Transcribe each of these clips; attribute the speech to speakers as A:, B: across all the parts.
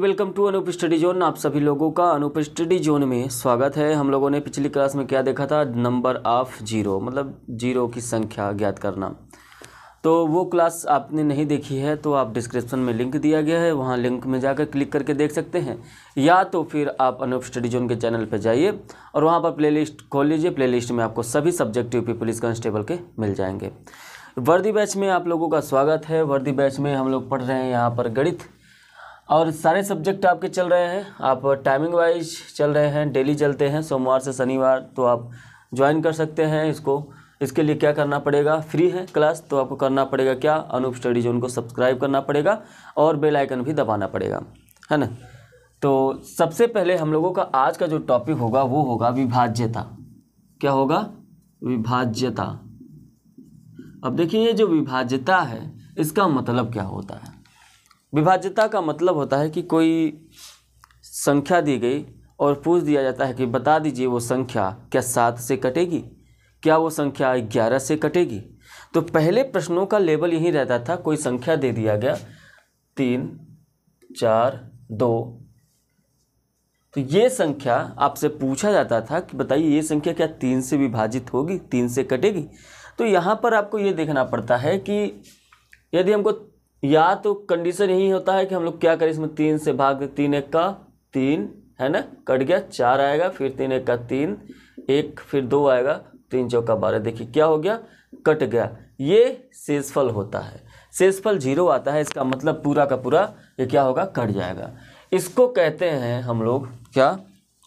A: welcome to Anoop study zone आप सभी लोगों का अनूप स्टडी जोन में स्वागत है हम लोगों ने पिछली क्लास में क्या देखा था नंबर ऑफ जीरो मतलब जीरो की संख्या ज्ञात करना तो वो क्लास आपने नहीं देखी है तो आप डिस्क्रिप्शन में लिंक दिया गया है वहाँ लिंक में जाकर क्लिक करके देख सकते हैं या तो फिर आप अनूप स्टडी जोन के चैनल पर जाइए और वहाँ पर लिस्ट खोल लीजिए लिस्ट में आपको सभी सब्जेक्ट यूपी पुलिस कांस्टेबल के मिल जाएंगे वर्दी बैच में आप लोगों का स्वागत है वर्दी बैच में हम लोग पढ़ रहे हैं यहाँ पर गणित और सारे सब्जेक्ट आपके चल रहे हैं आप टाइमिंग वाइज चल रहे हैं डेली चलते हैं सोमवार से शनिवार तो आप ज्वाइन कर सकते हैं इसको इसके लिए क्या करना पड़ेगा फ्री है क्लास तो आपको करना पड़ेगा क्या अनूप स्टडी जोन को सब्सक्राइब करना पड़ेगा और बेल आइकन भी दबाना पड़ेगा है ना तो सबसे पहले हम लोगों का आज का जो टॉपिक होगा वो होगा विभाज्यता क्या होगा विभाज्यता अब देखिए ये जो विभाज्यता है इसका मतलब क्या होता है विभाज्यता का मतलब होता है कि कोई संख्या दी गई और पूछ दिया जाता है कि बता दीजिए वो संख्या क्या सात से कटेगी क्या वो संख्या ग्यारह से कटेगी तो पहले प्रश्नों का लेबल यही रहता था कोई संख्या दे दिया गया तीन चार दो तो ये संख्या आपसे पूछा जाता था कि बताइए ये संख्या क्या तीन से विभाजित होगी तीन से कटेगी तो यहाँ पर आपको ये देखना पड़ता है कि यदि हमको या तो कंडीशन यही होता है कि हम लोग क्या करें इसमें तीन से भाग दे तीन एक का तीन है ना कट गया चार आएगा फिर तीन एक का तीन एक फिर दो आएगा तीन चौका बारह देखिए क्या हो गया कट गया ये शेषफल होता है शेषफल जीरो आता है इसका मतलब पूरा का पूरा ये क्या होगा कट जाएगा इसको कहते हैं हम लोग क्या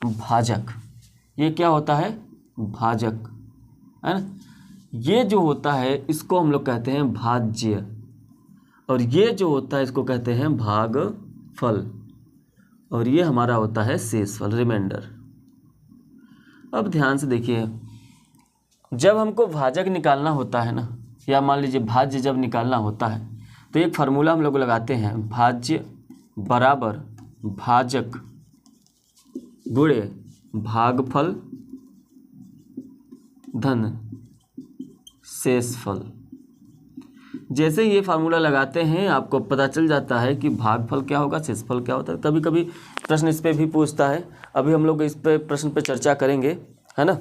A: भाजक ये क्या होता है भाजक है ना ये जो होता है इसको हम लोग कहते हैं भाज्य और ये जो होता है इसको कहते हैं भाग फल और ये हमारा होता है शेष फल रिमाइंडर अब ध्यान से देखिए जब हमको भाजक निकालना होता है ना या मान लीजिए भाज्य जब निकालना होता है तो एक फार्मूला हम लोग लगाते हैं भाज्य बराबर भाजक भाग भागफल धन शेषफल जैसे ये फार्मूला लगाते हैं आपको पता चल जाता है कि भागफल क्या होगा शेषफल क्या होता है कभी कभी प्रश्न इस पर भी पूछता है अभी हम लोग इस पर प्रश्न पर चर्चा करेंगे है ना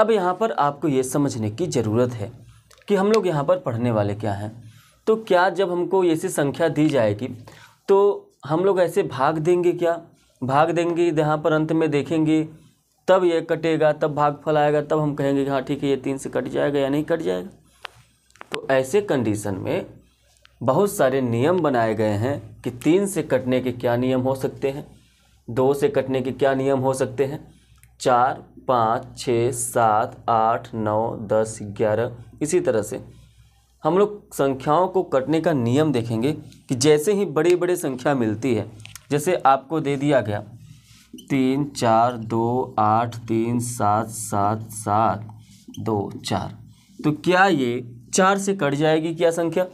A: अब यहाँ पर आपको ये समझने की ज़रूरत है कि हम लोग यहाँ पर पढ़ने वाले क्या हैं तो क्या जब हमको ऐसी संख्या दी जाएगी तो हम लोग ऐसे भाग देंगे क्या भाग देंगे यहाँ पर अंत में देखेंगे तब ये कटेगा तब भाग फल आएगा तब हम कहेंगे कि हाँ ठीक है ये तीन से कट जाएगा या नहीं कट जाएगा तो ऐसे कंडीशन में बहुत सारे नियम बनाए गए हैं कि तीन से कटने के क्या नियम हो सकते हैं दो से कटने के क्या नियम हो सकते हैं चार पाँच छः सात आठ नौ दस ग्यारह इसी तरह से हम लोग संख्याओं को कटने का नियम देखेंगे कि जैसे ही बड़ी बड़े संख्या मिलती है जैसे आपको दे दिया गया तीन चार दो आठ तीन सात सात सात दो चार तो क्या ये चार से कट जाएगी क्या संख्या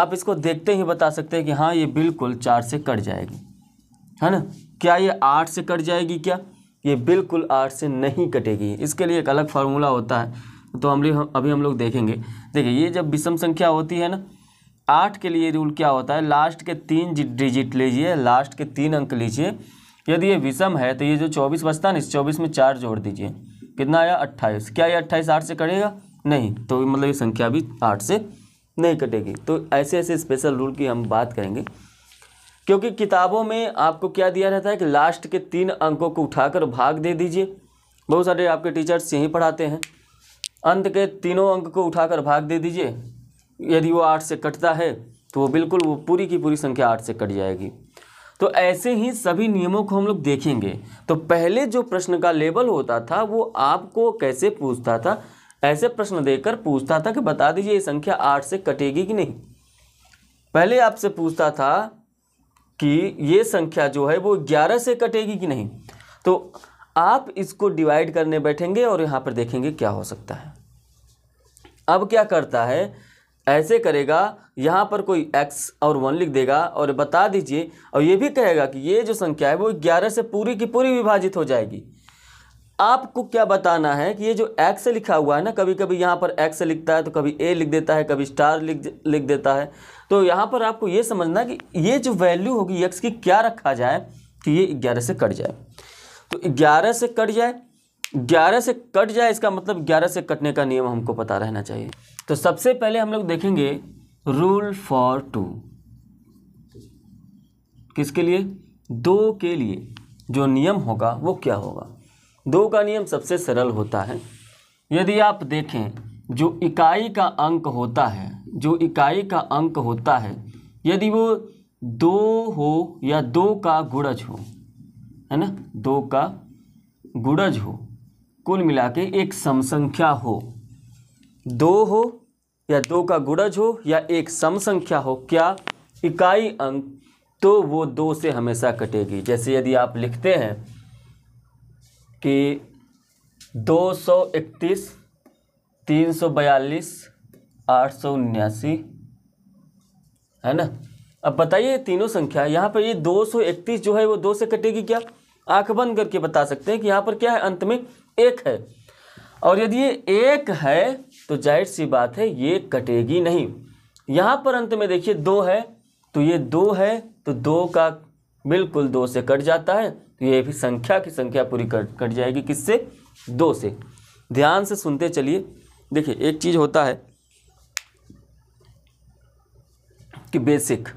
A: आप इसको देखते ही बता सकते हैं कि हाँ ये बिल्कुल चार से कट जाएगी है ना क्या ये आठ से कट जाएगी क्या ये बिल्कुल आठ से नहीं कटेगी इसके लिए एक अलग फार्मूला होता है तो हम अभी हम लोग देखेंगे देखिए ये जब विषम संख्या होती है ना आठ के लिए रूल क्या होता है लास्ट के तीन डिजिट लीजिए लास्ट के तीन अंक लीजिए यदि ये विषम है तो ये जो चौबीस बचता है ना इस चौबीस में चार जोड़ दीजिए कितना आया अट्ठाईस क्या ये अट्ठाईस आठ से कटेगा नहीं तो मतलब ये संख्या भी आठ से नहीं कटेगी तो ऐसे ऐसे स्पेशल रूल की हम बात करेंगे क्योंकि किताबों में आपको क्या दिया रहता है कि लास्ट के तीन अंकों को उठाकर भाग दे दीजिए बहुत सारे आपके टीचर्स यहीं पढ़ाते हैं अंत के तीनों अंक को उठाकर भाग दे दीजिए यदि वो आठ से कटता है तो वो बिल्कुल वो पूरी की पूरी संख्या आठ से कट जाएगी तो ऐसे ही सभी नियमों को हम लोग देखेंगे तो पहले जो प्रश्न का लेवल होता था वो आपको कैसे पूछता था ऐसे प्रश्न देकर पूछता था कि बता दीजिए ये संख्या आठ से कटेगी कि नहीं पहले आपसे पूछता था कि ये संख्या जो है वो ग्यारह से कटेगी कि नहीं तो आप इसको डिवाइड करने बैठेंगे और यहाँ पर देखेंगे क्या हो सकता है अब क्या करता है ऐसे करेगा यहाँ पर कोई x और वन लिख देगा और बता दीजिए और ये भी कहेगा कि ये जो संख्या है वो ग्यारह से पूरी की पूरी विभाजित हो जाएगी आपको क्या बताना है कि ये जो एक्स लिखा हुआ है ना कभी कभी यहाँ पर एक्स लिखता है तो कभी ए लिख देता है कभी स्टार लिख लिख देता है तो यहाँ पर आपको ये समझना कि ये जो वैल्यू होगी एक्स की क्या रखा जाए कि ये ग्यारह से कट जाए तो ग्यारह से कट जाए ग्यारह से कट जाए इसका मतलब ग्यारह से कटने का नियम हमको पता रहना चाहिए तो सबसे पहले हम लोग देखेंगे रूल फॉर टू किसके लिए दो के लिए जो नियम होगा वो क्या होगा दो का नियम सबसे सरल होता है यदि आप देखें जो इकाई का अंक होता है जो इकाई का अंक होता है यदि वो दो हो या दो का गुड़ज हो है ना दो का गुड़ज हो कुल मिला के एक समसंख्या हो दो हो या दो का गुड़ज हो या एक समसंख्या हो क्या इकाई अंक तो वो दो से हमेशा कटेगी जैसे यदि आप लिखते हैं कि 231 342 879 है ना अब बताइए तीनों संख्या यहाँ पर ये 231 जो है वो दो से कटेगी क्या आंख बंद करके बता सकते हैं कि यहाँ पर क्या है अंत में एक है और यदि ये एक है तो जाहिर सी बात है ये कटेगी नहीं यहाँ पर अंत में देखिए दो है तो ये दो है तो दो का बिल्कुल दो से कट जाता है तो ये भी संख्या की संख्या पूरी कट कट जाएगी किससे दो से ध्यान से सुनते चलिए देखिए एक चीज़ होता है कि बेसिक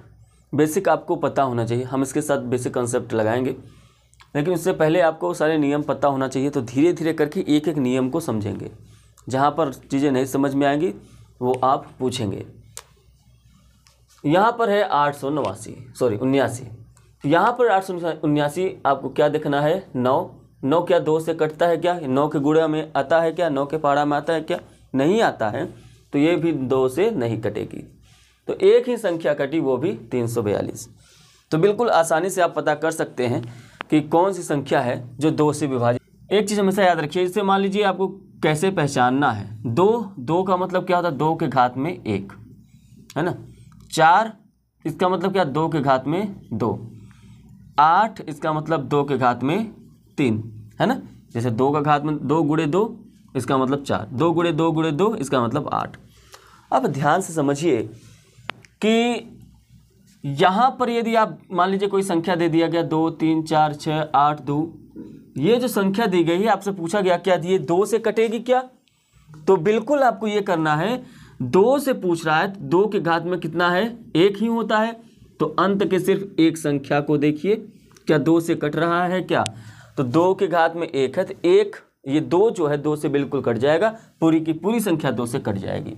A: बेसिक आपको पता होना चाहिए हम इसके साथ बेसिक कंसेप्ट लगाएंगे लेकिन उससे पहले आपको सारे नियम पता होना चाहिए तो धीरे धीरे करके एक एक नियम को समझेंगे जहाँ पर चीज़ें नहीं समझ में आएंगी वो आप पूछेंगे यहाँ पर है आठ सौ नवासी सॉरी उन्यासी यहाँ पर आठ सौ उन्यासी आपको क्या देखना है नौ नौ क्या दो से कटता है क्या नौ के गुड़ा में आता है क्या नौ के पहाड़ा में आता है क्या नहीं आता है तो ये भी दो से नहीं कटेगी तो एक ही संख्या कटी वो भी तीन सौ बयालीस तो बिल्कुल आसानी से आप पता कर सकते हैं कि कौन सी संख्या है जो दो से विभाजित एक चीज़ हमेशा याद रखिए जैसे मान लीजिए आपको कैसे पहचानना है दो दो का मतलब क्या होता है दो के घात में एक है ना चार इसका मतलब क्या दो के घात में दो आठ इसका मतलब दो के घात में तीन है ना जैसे दो का घात में दो गुड़े दो इसका मतलब चार दो गुड़े दो गुड़े दो इसका मतलब आठ अब ध्यान से समझिए कि यहाँ पर यदि आप मान लीजिए कोई संख्या दे दिया गया दो तीन चार छः आठ दो ये जो संख्या दी गई है आपसे पूछा गया क्या ये दो से कटेगी क्या तो बिल्कुल आपको ये करना है दो से पूछ रहा है तो दो के घात में कितना है एक ही होता है तो अंत के सिर्फ एक संख्या को देखिए क्या दो से कट रहा है क्या तो दो के घात में एक है तो एक ये दो जो है दो से बिल्कुल कट जाएगा पूरी की पूरी संख्या दो से कट जाएगी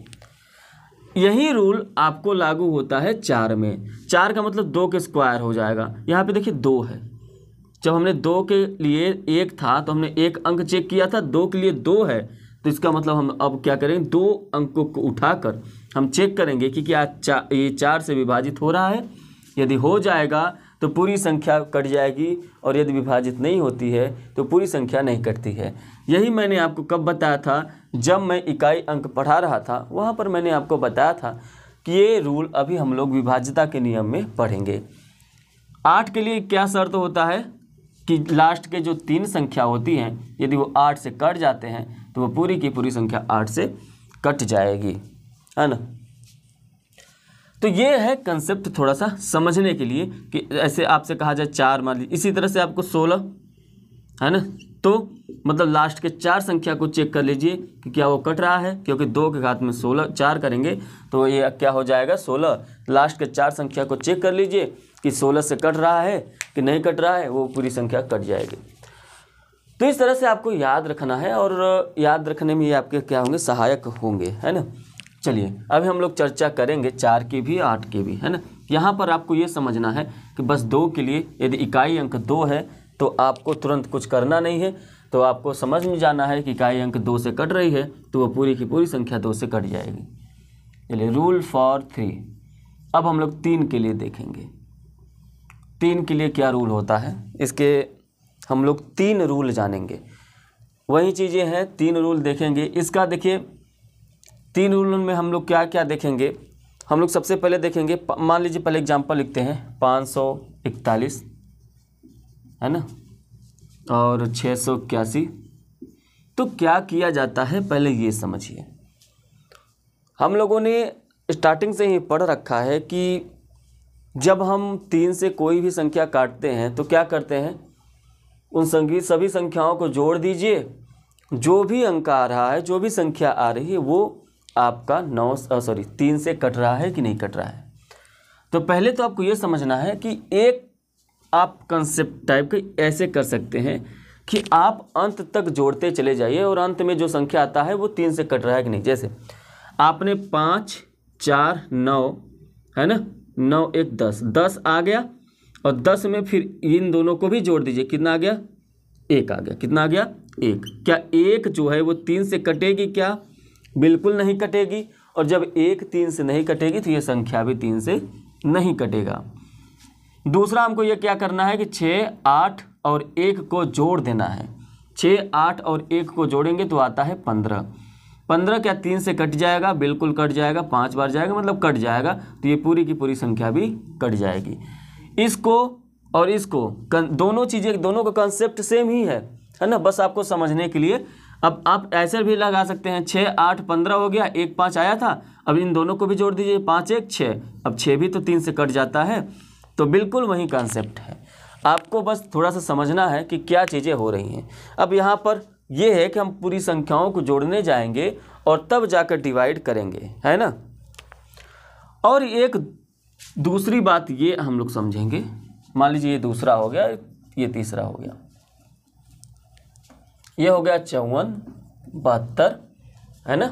A: यही रूल आपको लागू होता है चार में चार का मतलब दो के स्क्वायर हो जाएगा यहाँ पे देखिए दो है जब हमने दो के लिए एक था तो हमने एक अंक चेक किया था दो के लिए दो है तो इसका मतलब हम अब क्या करेंगे दो अंकों को उठाकर हम चेक करेंगे कि क्या चा, ये चार से विभाजित हो रहा है यदि हो जाएगा तो पूरी संख्या कट जाएगी और यदि विभाजित नहीं होती है तो पूरी संख्या नहीं कटती है यही मैंने आपको कब बताया था जब मैं इकाई अंक पढ़ा रहा था वहाँ पर मैंने आपको बताया था कि ये रूल अभी हम लोग विभाज्यता के नियम में पढ़ेंगे आठ के लिए क्या शर्त होता है कि लास्ट के जो तीन संख्या होती हैं यदि वो आठ से कट जाते हैं तो वो पूरी की पूरी संख्या आठ से कट जाएगी है ना तो ये है कंसेप्ट थोड़ा सा समझने के लिए कि ऐसे आपसे कहा जाए चार मान लीजिए इसी तरह से आपको सोलह है ना तो मतलब लास्ट के चार संख्या को चेक कर लीजिए कि क्या वो कट रहा है क्योंकि दो के घात में सोलह चार करेंगे तो ये क्या हो जाएगा सोलह लास्ट के चार संख्या को चेक कर लीजिए कि सोलह से कट रहा है कि नहीं कट रहा है वो पूरी संख्या कट जाएगी तो इस तरह से आपको याद रखना है और याद रखने में ये आपके क्या होंगे सहायक होंगे है ना चलिए अभी हम लोग चर्चा करेंगे चार की भी आठ की भी है ना यहाँ पर आपको ये समझना है कि बस दो के लिए यदि इकाई अंक दो है तो आपको तुरंत कुछ करना नहीं है तो आपको समझ में जाना है कि इकाई अंक दो से कट रही है तो वो पूरी की पूरी संख्या दो से कट जाएगी चलिए रूल फॉर थ्री अब हम लोग तीन के लिए देखेंगे तीन के लिए क्या रूल होता है इसके हम लोग तीन रूल जानेंगे वही चीज़ें हैं तीन रूल देखेंगे इसका देखिए तीन रूल में हम लोग क्या क्या देखेंगे हम लोग सबसे पहले देखेंगे मान लीजिए पहले एग्जाम्पल लिखते हैं पाँच सौ इकतालीस है ना और छः सौ इक्यासी तो क्या किया जाता है पहले ये समझिए हम लोगों ने स्टार्टिंग से ही पढ़ रखा है कि जब हम तीन से कोई भी संख्या काटते हैं तो क्या करते हैं उन संगीत सभी संख्याओं को जोड़ दीजिए जो भी अंक आ रहा है जो भी संख्या आ रही है वो आपका नौ सॉरी तीन से कट रहा है कि नहीं कट रहा है तो पहले तो आपको ये समझना है कि एक आप कंसेप्ट टाइप के ऐसे कर सकते हैं कि आप अंत तक जोड़ते चले जाइए और अंत में जो संख्या आता है वो तीन से कट रहा है कि नहीं जैसे आपने पाँच चार नौ है ना नौ एक दस दस आ गया और दस में फिर इन दोनों को भी जोड़ दीजिए कितना आ गया एक आ गया कितना आ गया एक क्या एक जो है वो तीन से कटेगी क्या बिल्कुल नहीं कटेगी और जब एक तीन से नहीं कटेगी तो ये संख्या भी तीन से नहीं कटेगा दूसरा हमको ये क्या करना है कि छः आठ और एक को जोड़ देना है छः आठ और एक को जोड़ेंगे तो आता है पंद्रह पंद्रह क्या तीन से कट जाएगा बिल्कुल कट जाएगा पाँच बार जाएगा मतलब कट जाएगा तो ये पूरी की पूरी संख्या भी कट जाएगी इसको और इसको दोनों चीज़ें दोनों का कंसेप्ट सेम ही है है ना बस आपको समझने के लिए अब आप ऐसे भी लगा सकते हैं छः आठ पंद्रह हो गया एक पाँच आया था अब इन दोनों को भी जोड़ दीजिए पाँच एक छः अब छः भी तो तीन से कट जाता है तो बिल्कुल वही कॉन्सेप्ट है आपको बस थोड़ा सा समझना है कि क्या चीज़ें हो रही हैं अब यहाँ पर ये है कि हम पूरी संख्याओं को जोड़ने जाएंगे और तब जाकर डिवाइड करेंगे है ना और एक दूसरी बात ये हम लोग समझेंगे मान लीजिए ये दूसरा हो गया ये तीसरा हो गया ये हो गया चौवन बहत्तर है ना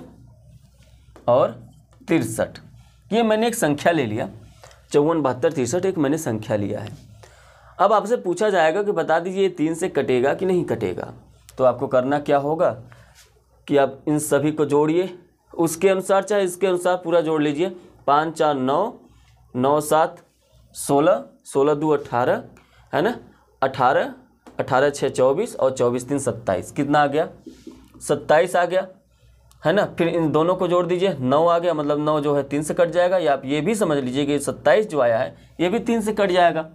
A: और तिरसठ ये मैंने एक संख्या ले लिया चौवन बहत्तर तिरसठ एक मैंने संख्या लिया है अब आपसे पूछा जाएगा कि बता दीजिए ये तीन से कटेगा कि नहीं कटेगा तो आपको करना क्या होगा कि आप इन सभी को जोड़िए उसके अनुसार चाहे इसके अनुसार पूरा जोड़ लीजिए पाँच चार नौ नौ सात सोलह सोलह दो अट्ठारह है ना अठारह अठारह छः चौबीस और चौबीस तीन सत्ताईस कितना आ गया सत्ताईस आ गया है ना फिर इन दोनों को जोड़ दीजिए नौ आ गया मतलब नौ जो है तीन से कट जाएगा या आप ये भी समझ लीजिए कि सत्ताईस जो आया है ये भी तीन से कट जाएगा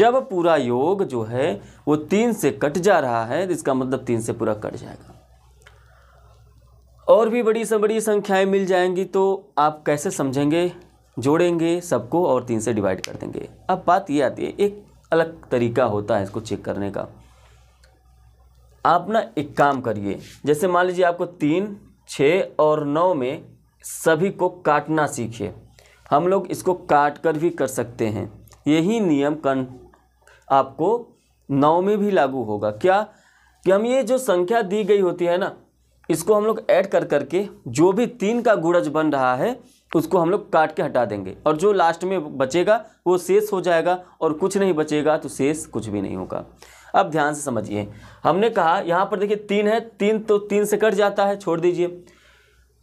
A: जब पूरा योग जो है वो तीन से कट जा रहा है तो इसका मतलब तीन से पूरा कट जाएगा और भी बड़ी से बड़ी संख्याएं मिल जाएंगी तो आप कैसे समझेंगे जोड़ेंगे सबको और तीन से डिवाइड कर देंगे अब बात ये आती है एक अलग तरीका होता है इसको चेक करने का आप ना एक काम करिए जैसे मान लीजिए आपको तीन छः और नौ में सभी को काटना सीखिए हम लोग इसको काट कर भी कर सकते हैं यही नियम कन आपको नौ में भी लागू होगा क्या कि हम ये जो संख्या दी गई होती है ना इसको हम लोग ऐड कर करके जो भी तीन का गुड़ज बन रहा है उसको हम लोग काट के हटा देंगे और जो लास्ट में बचेगा वो शेष हो जाएगा और कुछ नहीं बचेगा तो शेष कुछ भी नहीं होगा अब ध्यान से समझिए हमने कहा यहाँ पर देखिए तीन है तीन तो तीन से कट जाता है छोड़ दीजिए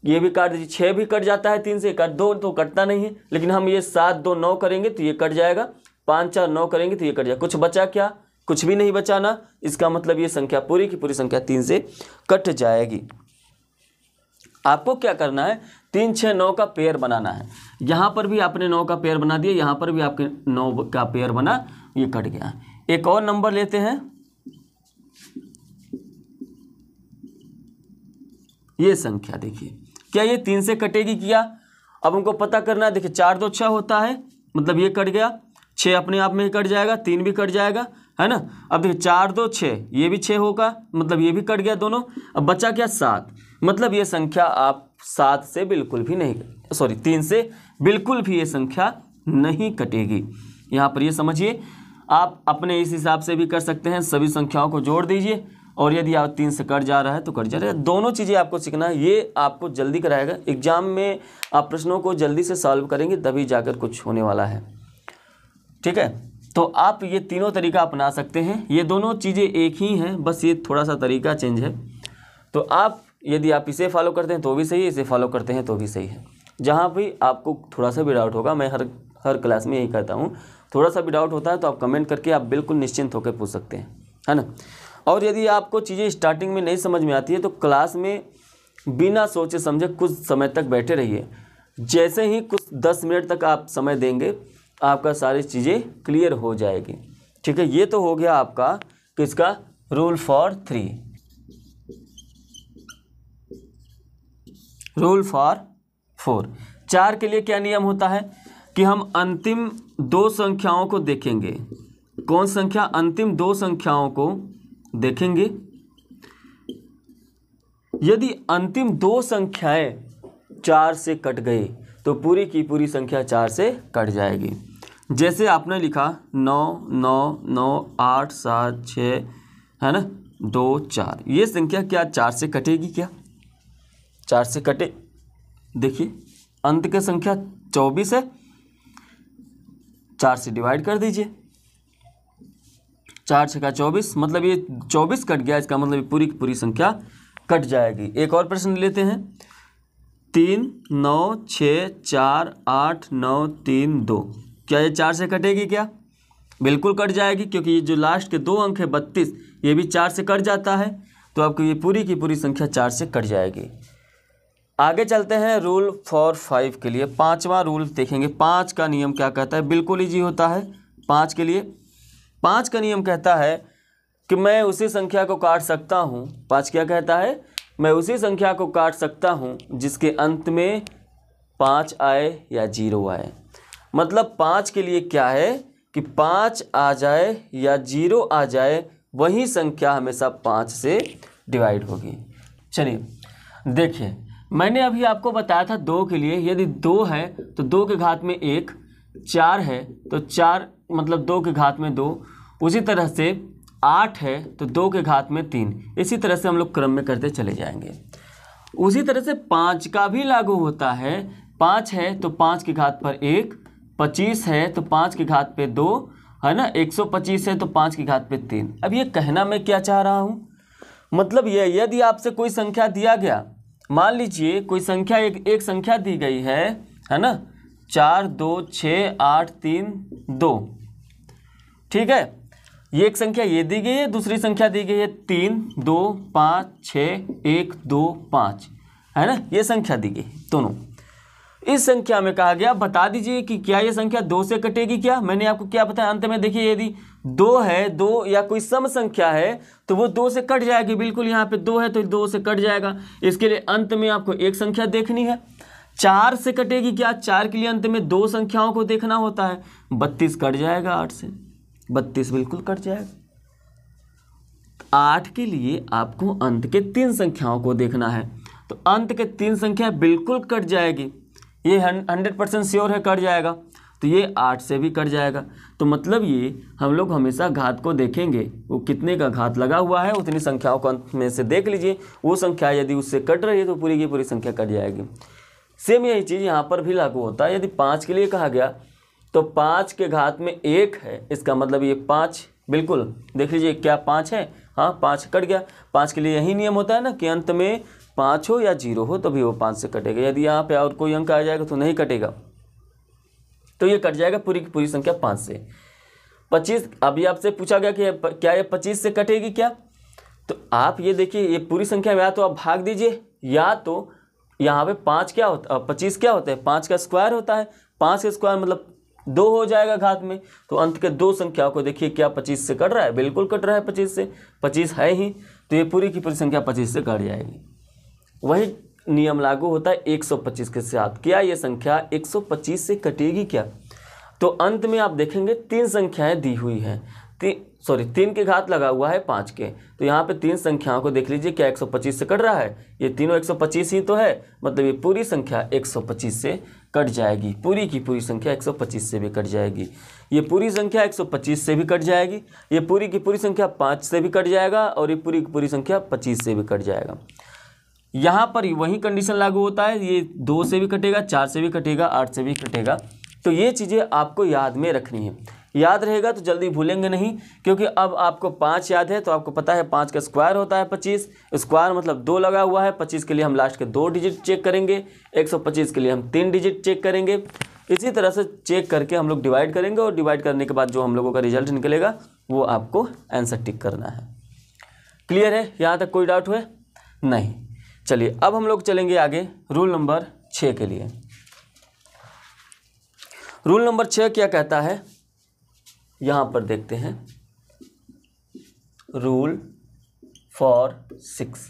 A: ये भी काट दीजिए छः भी कट जाता है तीन से कट दो तो कटता नहीं है लेकिन हम ये सात दो नौ करेंगे तो ये कट जाएगा पाँच चार नौ करेंगे तो ये कट जाएगा कुछ बचा क्या कुछ भी नहीं बचाना इसका मतलब ये संख्या पूरी की पूरी संख्या तीन से कट जाएगी आपको क्या करना है तीन छः नौ का पेयर बनाना है यहाँ पर भी आपने नौ का पेयर बना दिया यहाँ पर भी आपके नौ का पेयर बना ये कट गया एक और नंबर लेते हैं ये संख्या देखिए क्या ये तीन से कटेगी क्या अब हमको पता करना है देखिए चार दो छः होता है मतलब ये कट गया छः अपने आप में ही कट जाएगा तीन भी कट जाएगा है ना अब देखिए चार दो छः ये भी छः होगा मतलब ये भी कट गया दोनों अब बचा क्या सात मतलब ये संख्या आप सात से बिल्कुल भी नहीं सॉरी तीन से बिल्कुल भी ये संख्या नहीं कटेगी यहाँ पर ये समझिए आप अपने इस हिसाब से भी कर सकते हैं सभी संख्याओं को जोड़ दीजिए और यदि आप तीन से कट जा रहा है तो कट जा रहा है दोनों चीज़ें आपको सीखना है ये आपको जल्दी कराएगा एग्जाम में आप प्रश्नों को जल्दी से सॉल्व करेंगे तभी जाकर कुछ होने वाला है ठीक है तो आप ये तीनों तरीका अपना सकते हैं ये दोनों चीज़ें एक ही हैं बस ये थोड़ा सा तरीका चेंज है तो आप यदि आप इसे फॉलो करते हैं तो भी सही है इसे फॉलो करते हैं तो भी सही है जहाँ भी आपको थोड़ा सा भी डाउट होगा मैं हर हर क्लास में यही करता हूँ थोड़ा सा भी डाउट होता है तो आप कमेंट करके आप बिल्कुल निश्चिंत होकर पूछ सकते हैं है ना और यदि आपको चीज़ें स्टार्टिंग में नहीं समझ में आती है तो क्लास में बिना सोचे समझे कुछ समय तक बैठे रहिए जैसे ही कुछ दस मिनट तक आप समय देंगे आपका सारी चीज़ें क्लियर हो जाएगी ठीक है ये तो हो गया आपका किसका rule for three rule for four चार के लिए क्या नियम होता है कि हम अंतिम दो संख्याओं को देखेंगे कौन संख्या अंतिम दो संख्याओं को देखेंगे यदि अंतिम दो संख्याएं चार से कट गई तो पूरी की पूरी संख्या चार से कट जाएगी जैसे आपने लिखा नौ नौ नौ आठ सात छ है ना दो चार ये संख्या क्या चार से कटेगी क्या चार से कटे देखिए अंत की संख्या चौबीस है चार से डिवाइड कर दीजिए चार छका चौबीस मतलब ये चौबीस कट गया इसका मतलब पूरी की पूरी संख्या कट जाएगी एक और प्रश्न लेते हैं तीन नौ छः चार आठ नौ तीन दो क्या ये चार से कटेगी क्या बिल्कुल कट जाएगी क्योंकि ये जो लास्ट के दो अंक है बत्तीस ये भी चार से कट जाता है तो आपको ये पूरी की पूरी संख्या चार से कट जाएगी आगे चलते हैं रूल फॉर फाइव के लिए पांचवा रूल देखेंगे पाँच का नियम क्या कहता है बिल्कुल इजी होता है पाँच के लिए पाँच का नियम कहता है कि मैं उसी संख्या को काट सकता हूँ पाँच क्या कहता है मैं उसी संख्या को काट सकता हूँ जिसके अंत में पाँच आए या जीरो आए मतलब पाँच के लिए क्या है कि पाँच आ जाए या जीरो आ जाए वही संख्या हमेशा पाँच से डिवाइड होगी चलिए देखिए मैंने अभी आपको बताया था दो के लिए यदि दो है तो दो के घात में एक चार है तो चार मतलब दो के घात में दो उसी तरह से आठ है तो दो के घात में तीन इसी तरह से हम लोग क्रम में करते चले जाएंगे उसी तरह से पाँच का भी लागू होता है पाँच है तो पाँच के घात पर एक पच्चीस है तो पाँच के घात पे दो है ना एक सौ पच्चीस है तो पाँच के घात पे तीन अब ये कहना मैं क्या चाह रहा हूँ मतलब ये यदि आपसे कोई संख्या दिया गया मान लीजिए कोई संख्या एक एक संख्या दी गई है है ना चार दो छः आठ तीन दो ठीक है ये एक संख्या ये दी गई है दूसरी संख्या दी गई है तीन दो पाँच छ एक दो पाँच है ना ये संख्या दी गई दोनों इस संख्या में कहा गया बता दीजिए कि क्या यह संख्या दो से कटेगी क्या मैंने आपको क्या बताया अंत में देखिए यदि दो है दो या कोई सम संख्या है तो वो दो से कट जाएगी बिल्कुल यहाँ पे दो है तो दो से कट जाएगा इसके लिए अंत में आपको एक संख्या देखनी है चार से कटेगी क्या चार के लिए अंत में दो संख्याओं को देखना होता है बत्तीस कट जाएगा आठ से बत्तीस बिल्कुल कट जाएगा आठ के लिए आपको अंत के तीन संख्याओं को देखना है तो अंत के तीन संख्या बिल्कुल कट जाएगी ये हंड्रेड परसेंट श्योर है कट जाएगा तो ये आठ से भी कट जाएगा तो मतलब ये हम लोग हमेशा घात को देखेंगे वो कितने का घात लगा हुआ है उतनी संख्याओं को अंत में से देख लीजिए वो संख्या यदि उससे कट रही है तो पूरी की पूरी संख्या कट जाएगी सेम यही चीज़ यहाँ पर भी लागू होता है यदि पाँच के लिए कहा गया तो पाँच के घात में एक है इसका मतलब ये पाँच बिल्कुल देख लीजिए क्या पाँच है हाँ पाँच कट गया पाँच के लिए यही नियम होता है ना कि अंत में पाँच हो या जीरो हो तभी वो पाँच से कटेगा यदि यहाँ पे और कोई अंक आ जाएगा तो नहीं कटेगा तो ये कट जाएगा पूरी की पूरी संख्या पाँच से पच्चीस अभी आपसे पूछा गया कि क्या ये पच्चीस से कटेगी क्या तो आप ये देखिए ये पूरी संख्या में या तो आप भाग दीजिए या तो यहाँ पे पाँच क्या होता है पच्चीस क्या होता है पाँच का स्क्वायर होता है पाँच का स्क्वायर मतलब दो हो जाएगा घात में तो अंत के दो संख्याओं को देखिए क्या पच्चीस से कट रहा है बिल्कुल कट रहा है पच्चीस से पच्चीस है ही तो ये पूरी की पूरी संख्या पच्चीस से कट जाएगी वही नियम लागू होता है 125 के साथ क्या ये संख्या 125 से कटेगी क्या तो अंत में आप देखेंगे तीन संख्याएं दी हुई हैं ती, सॉरी तीन के घात लगा हुआ है पाँच के तो यहाँ पे तीन संख्याओं को देख लीजिए क्या 125 से कट रहा है ये तीनों 125 ही तो है मतलब ये पूरी संख्या 125 से कट जाएगी पूरी की पूरी संख्या 125 से भी कट जाएगी ये पूरी संख्या 125 से भी कट जाएगी ये पूरी की पूरी संख्या पाँच से भी कट जाएगा और ये पूरी की पूरी संख्या पच्चीस से भी कट जाएगा यहाँ पर वही कंडीशन लागू होता है ये दो से भी कटेगा चार से भी कटेगा आठ से भी कटेगा तो ये चीज़ें आपको याद में रखनी है याद रहेगा तो जल्दी भूलेंगे नहीं क्योंकि अब आपको पाँच याद है तो आपको पता है पाँच का स्क्वायर होता है पच्चीस स्क्वायर मतलब दो लगा हुआ है पच्चीस के लिए हम लास्ट के दो डिजिट चेक करेंगे एक सौ पच्चीस के लिए हम तीन डिजिट चेक करेंगे इसी तरह से चेक करके हम लोग डिवाइड करेंगे और डिवाइड करने के बाद जो हम लोगों का रिजल्ट निकलेगा वो आपको आंसर टिक करना है क्लियर है यहाँ तक कोई डाउट हुए नहीं चलिए अब हम लोग चलेंगे आगे रूल नंबर छः के लिए रूल नंबर छः क्या कहता है यहाँ पर देखते हैं rule for six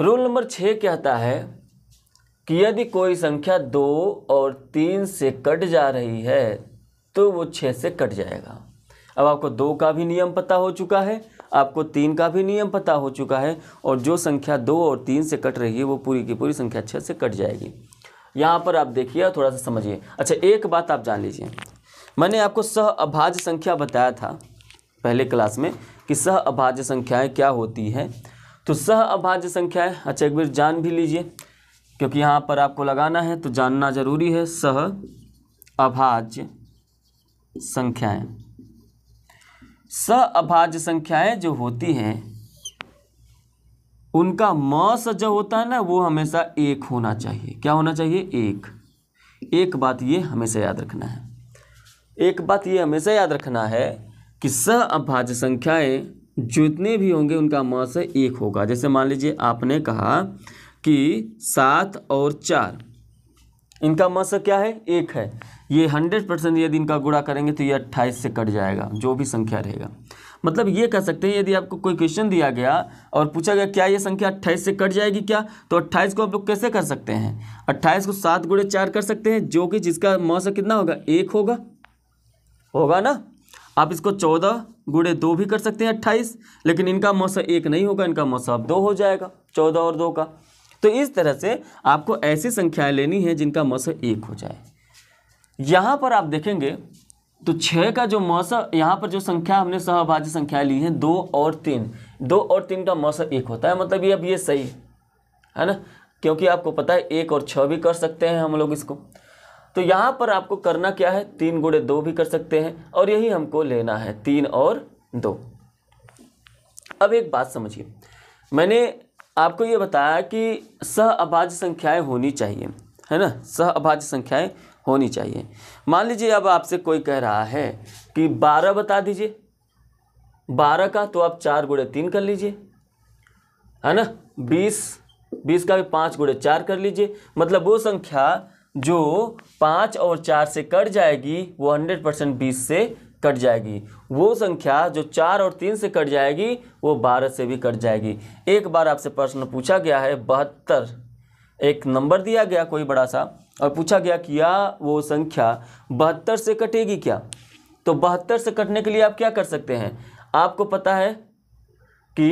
A: rule number छः कहता है कि यदि कोई संख्या दो और तीन से कट जा रही है तो वो छः से कट जाएगा अब आपको दो का भी नियम पता हो चुका है आपको तीन का भी नियम पता हो चुका है और जो संख्या दो और तीन से कट रही है वो पूरी की पूरी संख्या छः से कट जाएगी यहाँ पर आप देखिए और थोड़ा सा समझिए अच्छा एक बात आप जान लीजिए मैंने आपको सह अभाज्य संख्या बताया था पहले क्लास में कि सह अभाज्य संख्याएँ क्या होती हैं तो सह अभाज्य संख्याएँ अच्छा एक बार जान भी लीजिए क्योंकि यहाँ पर आपको लगाना है तो जानना जरूरी है सह अभाज्य संख्याएँ स अभाज्य संख्याएं जो होती हैं उनका मस जो होता है ना वो हमेशा एक होना चाहिए क्या होना चाहिए एक एक बात ये हमेशा याद रखना है एक बात ये हमेशा याद रखना है कि स अभाज्य संख्याएं जितने भी होंगे उनका मस एक होगा जैसे मान लीजिए आपने कहा कि सात और चार इनका मस क्या है एक है ये हंड्रेड परसेंट यदि इनका गुड़ा करेंगे तो ये अट्ठाईस से कट जाएगा जो भी संख्या रहेगा मतलब ये कह सकते हैं यदि आपको कोई क्वेश्चन दिया गया और पूछा गया क्या ये संख्या अट्ठाईस से कट जाएगी क्या तो अट्ठाईस को आप लोग कैसे कर सकते हैं अट्ठाईस को सात गुड़े चार कर सकते हैं जो कि जिसका मस कितना होगा एक होगा होगा ना आप इसको चौदह गुड़े दो भी कर सकते हैं अट्ठाईस लेकिन इनका मौसम एक नहीं होगा इनका मौसम दो हो जाएगा चौदह और दो का तो इस तरह से आपको ऐसी संख्याएं लेनी है जिनका मस एक हो जाए यहाँ पर आप देखेंगे तो छः का जो मस यहाँ पर जो संख्या हमने सहभाज्य संख्या ली है दो और तीन दो और तीन का मस एक होता है मतलब ये अब ये सही है ना क्योंकि आपको पता है एक और छः भी कर सकते हैं हम लोग इसको तो यहाँ पर आपको करना क्या है तीन गुड़े दो भी कर सकते हैं और यही हमको लेना है तीन और दो अब एक बात समझिए मैंने आपको ये बताया कि सह अभाज्य संख्याएं होनी चाहिए है ना सह अभाज्य संख्याएं होनी चाहिए मान लीजिए अब आपसे कोई कह रहा है कि बारह बता दीजिए बारह का तो आप चार गुड़े तीन कर लीजिए है ना बीस बीस का भी पाँच गुड़े चार कर लीजिए मतलब वो संख्या जो पाँच और चार से कट जाएगी वो हंड्रेड परसेंट बीस से कट जाएगी वो संख्या जो चार और तीन से कट जाएगी वो बारह से भी कट जाएगी एक बार आपसे प्रश्न पूछा गया है बहत्तर एक नंबर दिया गया कोई बड़ा सा और पूछा गया कि या वो संख्या बहत्तर से कटेगी क्या तो बहत्तर से कटने के लिए आप क्या कर सकते हैं आपको पता है कि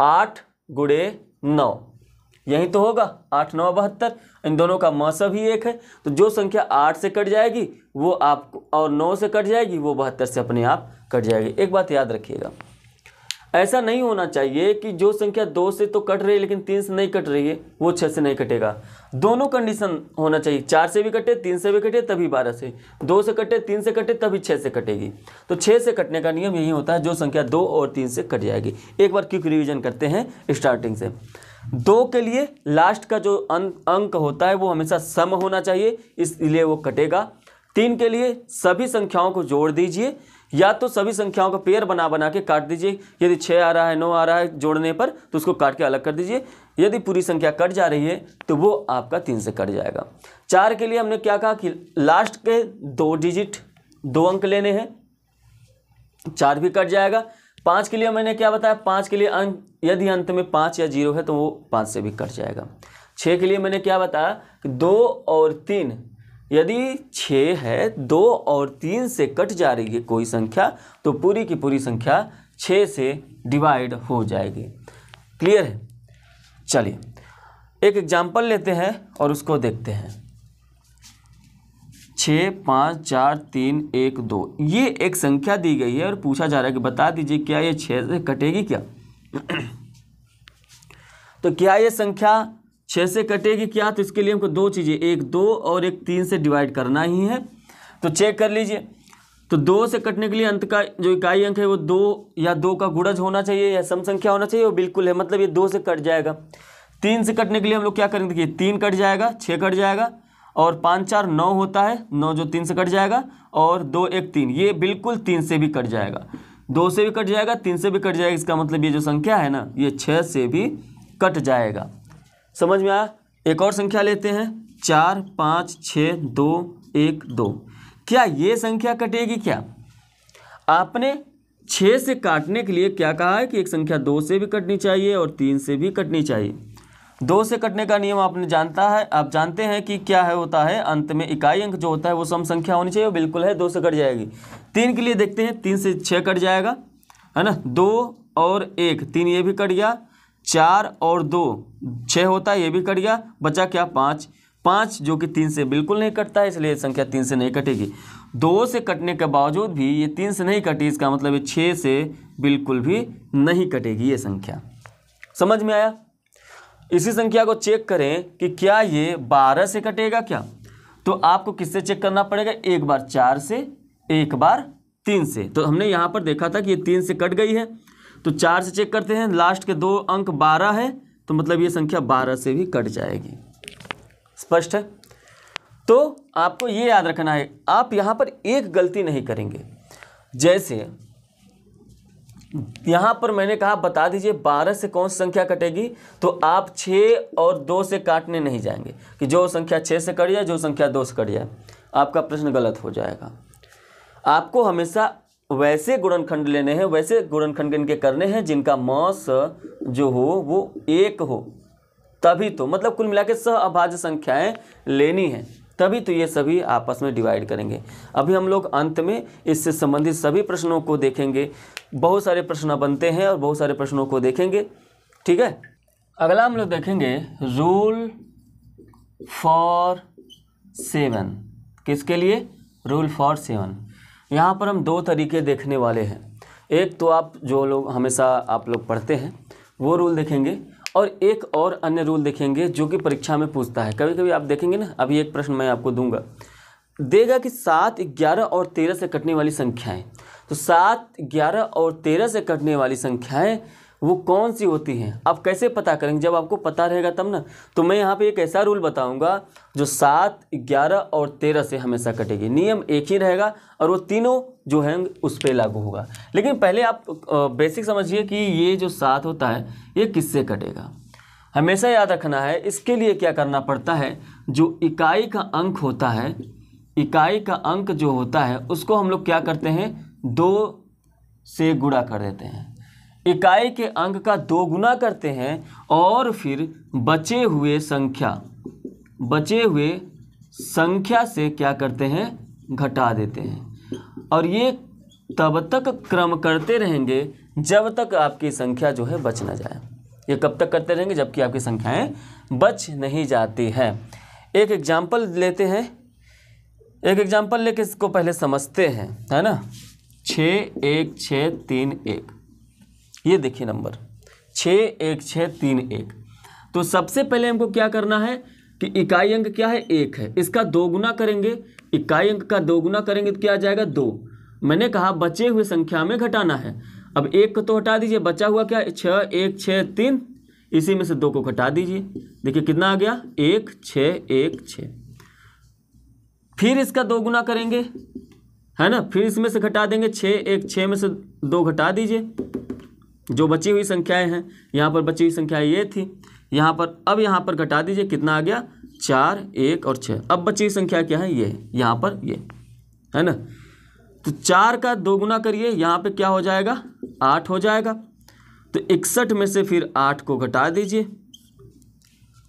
A: आठ गुड़े नौ यही तो होगा आठ नौ बहत्तर इन दोनों का मौसा ही एक है तो जो संख्या आठ से कट जाएगी वो आपको और नौ से कट जाएगी वो बहत्तर से अपने आप कट जाएगी एक बात याद रखिएगा ऐसा नहीं होना चाहिए कि जो संख्या दो से तो कट रही है लेकिन तीन से नहीं कट रही है वो छः से नहीं कटेगा दोनों कंडीशन होना चाहिए चार से भी कटे तीन से भी कटे तभी बारह से दो से कटे तीन से कटे तभी छः से कटेगी तो छः से कटने का नियम यही होता है जो संख्या दो और तीन से कट जाएगी एक बार क्विक रिविजन करते हैं स्टार्टिंग से दो के लिए लास्ट का जो अं-, अंक होता है वो हमेशा सम होना चाहिए इसलिए वो कटेगा तीन के लिए सभी संख्याओं को जोड़ दीजिए या तो सभी संख्याओं का पेयर बना बना के काट दीजिए यदि छः आ रहा है नौ आ रहा है जोड़ने पर तो उसको काट के अलग कर दीजिए यदि पूरी संख्या कट जा रही है तो वो आपका तीन से कट जाएगा चार के लिए हमने क्या कहा कि लास्ट के दो डिजिट दो अंक लेने हैं चार भी कट जाएगा पाँच के लिए मैंने क्या बताया पाँच के लिए अंक यदि अंत में पाँच या जीरो है तो वो पाँच से भी कट जाएगा छः के लिए मैंने क्या बताया कि दो और तीन यदि छः है दो और तीन से कट जा रही है कोई संख्या तो पूरी की पूरी संख्या छः से डिवाइड हो जाएगी क्लियर है चलिए एक एग्जाम्पल लेते हैं और उसको देखते हैं छः पाँच चार तीन एक दो ये एक संख्या दी गई है और पूछा जा रहा है कि बता दीजिए क्या ये छः से कटेगी क्या तो क्या ये संख्या छः से कटेगी क्या तो इसके लिए हमको दो चीज़ें एक दो और एक तीन से डिवाइड करना ही है तो चेक कर लीजिए तो दो से कटने के लिए अंत का जो इकाई अंक है वो दो या दो का गुड़ज होना चाहिए या सम संख्या होना चाहिए वो बिल्कुल है मतलब ये दो से कट जाएगा तीन से कटने के लिए हम लोग क्या करेंगे देखिए तीन कट जाएगा छः कट जाएगा और पाँच चार नौ होता है नौ जो तीन से कट जाएगा और दो एक तीन ये बिल्कुल तीन से भी कट जाएगा दो से भी कट जाएगा तीन से भी कट जाएगा इसका मतलब ये जो संख्या है ना ये छः से भी कट जाएगा समझ में आया एक और संख्या लेते हैं चार पाँच छः दो एक दो क्या ये संख्या कटेगी क्या आपने छः से काटने के लिए क्या कहा है कि एक संख्या दो से भी कटनी चाहिए और तीन से भी कटनी चाहिए दो से कटने का नियम आपने जानता है आप जानते हैं कि क्या है होता है अंत में इकाई अंक जो होता है वो सम संख्या होनी चाहिए बिल्कुल है दो से कट जाएगी तीन के लिए देखते हैं तीन से छः कट जाएगा है ना दो और एक तीन ये भी कट गया चार और दो छः होता है ये भी कट गया बचा क्या पाँच पाँच जो कि तीन से बिल्कुल नहीं कटता है इसलिए संख्या तीन से नहीं कटेगी दो से कटने के बावजूद भी ये तीन से नहीं कटी इसका मतलब ये छः से बिल्कुल भी नहीं कटेगी ये संख्या समझ में आया इसी संख्या को चेक करें कि क्या ये बारह से कटेगा क्या तो आपको किससे चेक करना पड़ेगा एक बार चार से एक बार तीन से तो हमने यहाँ पर देखा था कि ये तीन से कट गई है तो चार से चेक करते हैं लास्ट के दो अंक बारह है तो मतलब ये संख्या बारह से भी कट जाएगी स्पष्ट है तो आपको ये याद रखना है आप यहाँ पर एक गलती नहीं करेंगे जैसे यहाँ पर मैंने कहा बता दीजिए बारह से कौन सी संख्या कटेगी तो आप छः और दो से काटने नहीं जाएंगे कि जो संख्या छः से कट जाए जो संख्या दो से कट जाए आपका प्रश्न गलत हो जाएगा आपको हमेशा वैसे गुणनखंड लेने हैं वैसे गुणनखंड इनके करने हैं जिनका मौस जो हो वो एक हो तभी तो मतलब कुल मिला के सह अभाज्य संख्याएं लेनी है तभी तो ये सभी आपस में डिवाइड करेंगे अभी हम लोग अंत में इससे संबंधित सभी प्रश्नों को देखेंगे बहुत सारे प्रश्न बनते हैं और बहुत सारे प्रश्नों को देखेंगे ठीक है अगला हम लोग देखेंगे रूल फॉर सेवन किसके लिए रूल फॉर सेवन यहाँ पर हम दो तरीके देखने वाले हैं एक तो आप जो लोग हमेशा आप लोग पढ़ते हैं वो रूल देखेंगे और एक और अन्य रूल देखेंगे जो कि परीक्षा में पूछता है कभी कभी आप देखेंगे ना अभी एक प्रश्न मैं आपको दूंगा देगा कि सात ग्यारह और तेरह से कटने वाली संख्याएं तो सात ग्यारह और तेरह से कटने वाली संख्याएं वो कौन सी होती हैं आप कैसे पता करेंगे जब आपको पता रहेगा तब ना तो मैं यहाँ पे एक ऐसा रूल बताऊंगा जो सात ग्यारह और तेरह से हमेशा कटेगी नियम एक ही रहेगा और वो तीनों जो है उस पर लागू होगा लेकिन पहले आप बेसिक समझिए कि ये जो सात होता है ये किससे कटेगा हमेशा याद रखना है इसके लिए क्या करना पड़ता है जो इकाई का अंक होता है इकाई का अंक जो होता है उसको हम लोग क्या करते हैं दो से गुणा कर देते हैं इकाई के अंक का दो गुना करते हैं और फिर बचे हुए संख्या बचे हुए संख्या से क्या करते हैं घटा देते हैं और ये तब तक क्रम करते रहेंगे जब तक आपकी संख्या जो है बच ना जाए ये कब तक करते रहेंगे जबकि आपकी संख्याएं बच नहीं जाती हैं एक एग्जाम्पल लेते हैं एक एग्जाम्पल लेके इसको पहले समझते हैं है ना छ एक छ तीन एक ये देखिए नंबर छ एक छ तीन एक तो सबसे पहले हमको क्या करना है कि इकाई अंक क्या है एक है इसका दोगुना करेंगे इकाई अंक का दोगुना करेंगे तो क्या आ जाएगा दो मैंने कहा बचे हुए संख्या में घटाना है अब एक को तो हटा दीजिए बचा हुआ क्या छः एक छः तीन इसी में से दो को घटा दीजिए देखिए कितना आ गया एक छः एक छ फिर इसका दोगुना करेंगे है ना फिर इसमें से घटा देंगे छः एक छः में से दो घटा दीजिए जो बची हुई संख्याएं हैं यहाँ पर बची हुई संख्या ये थी यहाँ पर अब यहाँ पर घटा दीजिए कितना आ गया चार एक और छः अब बची हुई संख्या क्या है ये यहाँ पर ये है ना तो चार का दो गुना करिए यहाँ पे क्या हो जाएगा आठ हो जाएगा तो इकसठ में से फिर आठ को घटा दीजिए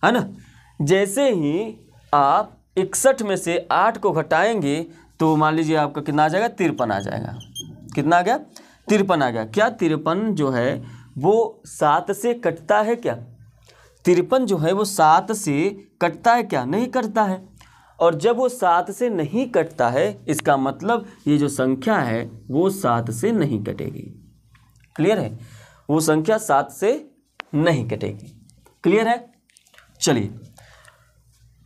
A: है ना जैसे ही आप इकसठ में से आठ को घटाएंगे तो मान लीजिए आपका कितना आ जाएगा तिरपन आ जाएगा कितना आ गया तिरपन आ गया क्या तिरपन जो है वो सात से कटता है क्या तिरपन जो है वो सात से कटता है क्या नहीं कटता है और जब वो सात से नहीं कटता है इसका मतलब ये जो संख्या है वो सात से नहीं कटेगी क्लियर है वो संख्या सात से नहीं कटेगी क्लियर है चलिए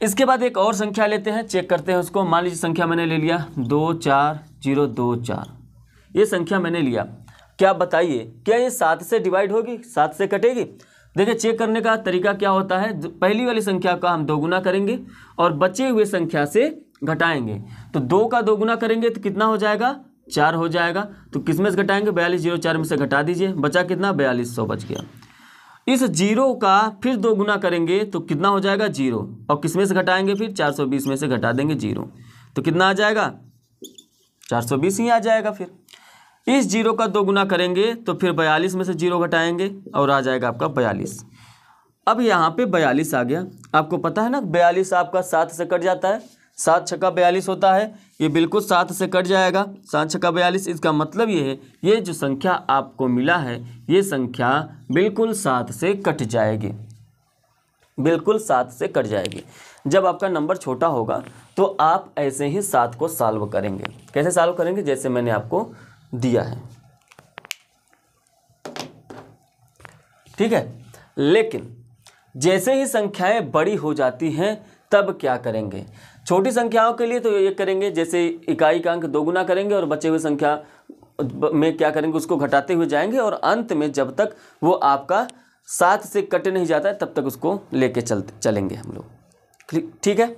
A: इसके बाद एक और संख्या लेते हैं चेक करते हैं उसको मान लीजिए संख्या मैंने ले लिया दो चार जीरो दो चार ये संख्या मैंने लिया क्या बताइए क्या ये सात से डिवाइड होगी सात से कटेगी देखिए चेक करने का तरीका क्या होता है पहली वाली संख्या का हम दोगुना करेंगे और बचे हुए संख्या से घटाएंगे तो दो का दोगुना करेंगे तो कितना हो जाएगा चार हो जाएगा तो किसमें से घटाएंगे बयालीस जीरो चार में से घटा दीजिए बचा कितना बयालीस सौ बच गया इस जीरो का फिर दो गुना करेंगे तो कितना हो जाएगा जीरो और किसमें से घटाएंगे फिर 420 में से घटा देंगे जीरो तो कितना आ जाएगा 420 ही आ जाएगा फिर इस जीरो का दो गुना करेंगे तो फिर बयालीस में से जीरो घटाएंगे और आ जाएगा आपका बयालीस अब यहाँ पे बयालीस आ गया आपको पता है ना बयालीस आपका सात से कट जाता है सात छक्का बयालीस होता है ये बिल्कुल सात से कट जाएगा सात छक्का बयालीस इसका मतलब ये है ये जो संख्या आपको मिला है ये संख्या बिल्कुल सात से कट जाएगी बिल्कुल सात से कट जाएगी जब आपका नंबर छोटा होगा तो आप ऐसे ही सात को सॉल्व करेंगे कैसे सॉल्व करेंगे जैसे मैंने आपको दिया है ठीक है लेकिन जैसे ही संख्याएं बड़ी हो जाती हैं तब क्या करेंगे छोटी संख्याओं के लिए तो ये करेंगे जैसे इकाई का अंक दोगुना करेंगे और बचे हुए संख्या में क्या करेंगे उसको घटाते हुए जाएंगे और अंत में जब तक वो आपका सात से कट नहीं जाता है तब तक उसको लेके चलते चलेंगे हम लोग ठीक है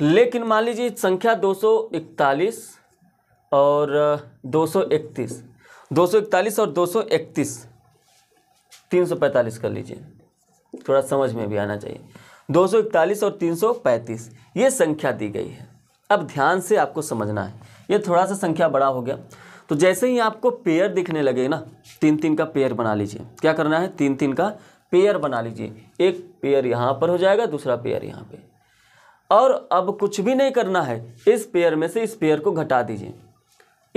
A: लेकिन मान लीजिए संख्या 241 और 231 241 और 231 345 कर लीजिए थोड़ा समझ में भी आना चाहिए 241 और ये संख्या दी गई है अब ध्यान से आपको समझना है ये थोड़ा सा संख्या बड़ा हो गया तो जैसे ही आपको पेयर दिखने लगे ना तीन तीन का पेयर बना लीजिए क्या करना है तीन तीन का पेयर बना लीजिए एक पेयर यहाँ पर हो जाएगा दूसरा पेयर यहाँ पे और अब कुछ भी नहीं करना है इस पेयर में से इस पेयर को घटा दीजिए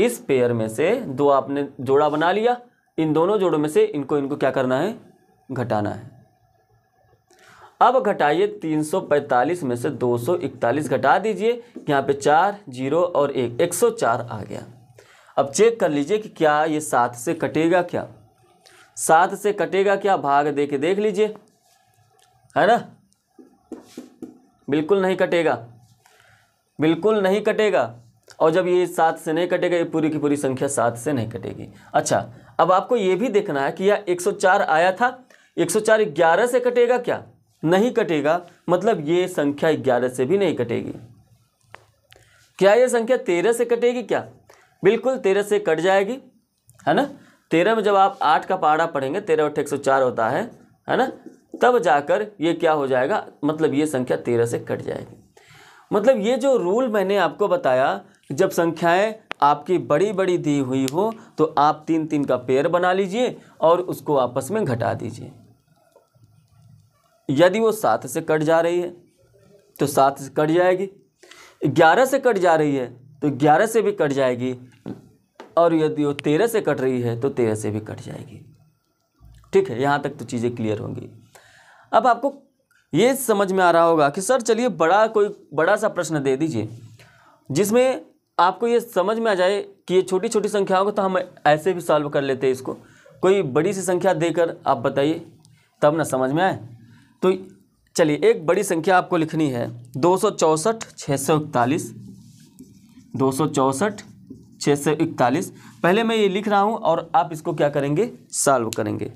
A: इस पेयर में से दो आपने जोड़ा बना लिया इन दोनों जोड़ों में से इनको इनको क्या करना है घटाना है अब घटाइए 345 में से 241 घटा दीजिए यहाँ पे चार जीरो और एक 104 आ गया अब चेक कर लीजिए कि क्या ये सात से कटेगा क्या सात से कटेगा क्या भाग दे के देख लीजिए है ना बिल्कुल नहीं कटेगा बिल्कुल नहीं कटेगा और जब ये सात से नहीं कटेगा ये पूरी की पूरी संख्या सात से नहीं कटेगी अच्छा अब आपको ये भी देखना है कि यह 104 आया था 104 सौ से कटेगा क्या नहीं कटेगा मतलब ये संख्या ग्यारह से भी नहीं कटेगी क्या ये संख्या तेरह से कटेगी क्या बिल्कुल तेरह से कट जाएगी है ना तेरह में जब आप आठ का पहाड़ा पढ़ेंगे तेरह और एक सौ चार होता है है ना तब जाकर ये क्या हो जाएगा मतलब ये संख्या तेरह से कट जाएगी मतलब ये जो रूल मैंने आपको बताया जब संख्याएं आपकी बड़ी बड़ी दी हुई हो तो आप तीन तीन का पेयर बना लीजिए और उसको आपस में घटा दीजिए यदि वो सात से कट जा रही है तो सात से कट जाएगी ग्यारह से कट जा रही है तो ग्यारह से भी कट जाएगी और यदि वो तेरह से कट रही है तो तेरह से भी कट जाएगी ठीक है यहाँ तक तो चीज़ें क्लियर होंगी अब आपको ये समझ में आ रहा होगा कि सर चलिए बड़ा कोई बड़ा सा प्रश्न दे दीजिए जिसमें आपको ये समझ में आ जाए कि ये छोटी छोटी संख्याओं को तो हम ऐसे भी सॉल्व कर लेते हैं इसको कोई बड़ी सी संख्या देकर आप बताइए तब ना समझ में आए तो चलिए एक बड़ी संख्या आपको लिखनी है दो सौ चौंसठ छः सौ इकतालीस दो सौ चौंसठ छः सौ इकतालीस पहले मैं ये लिख रहा हूँ और आप इसको क्या करेंगे सॉल्व करेंगे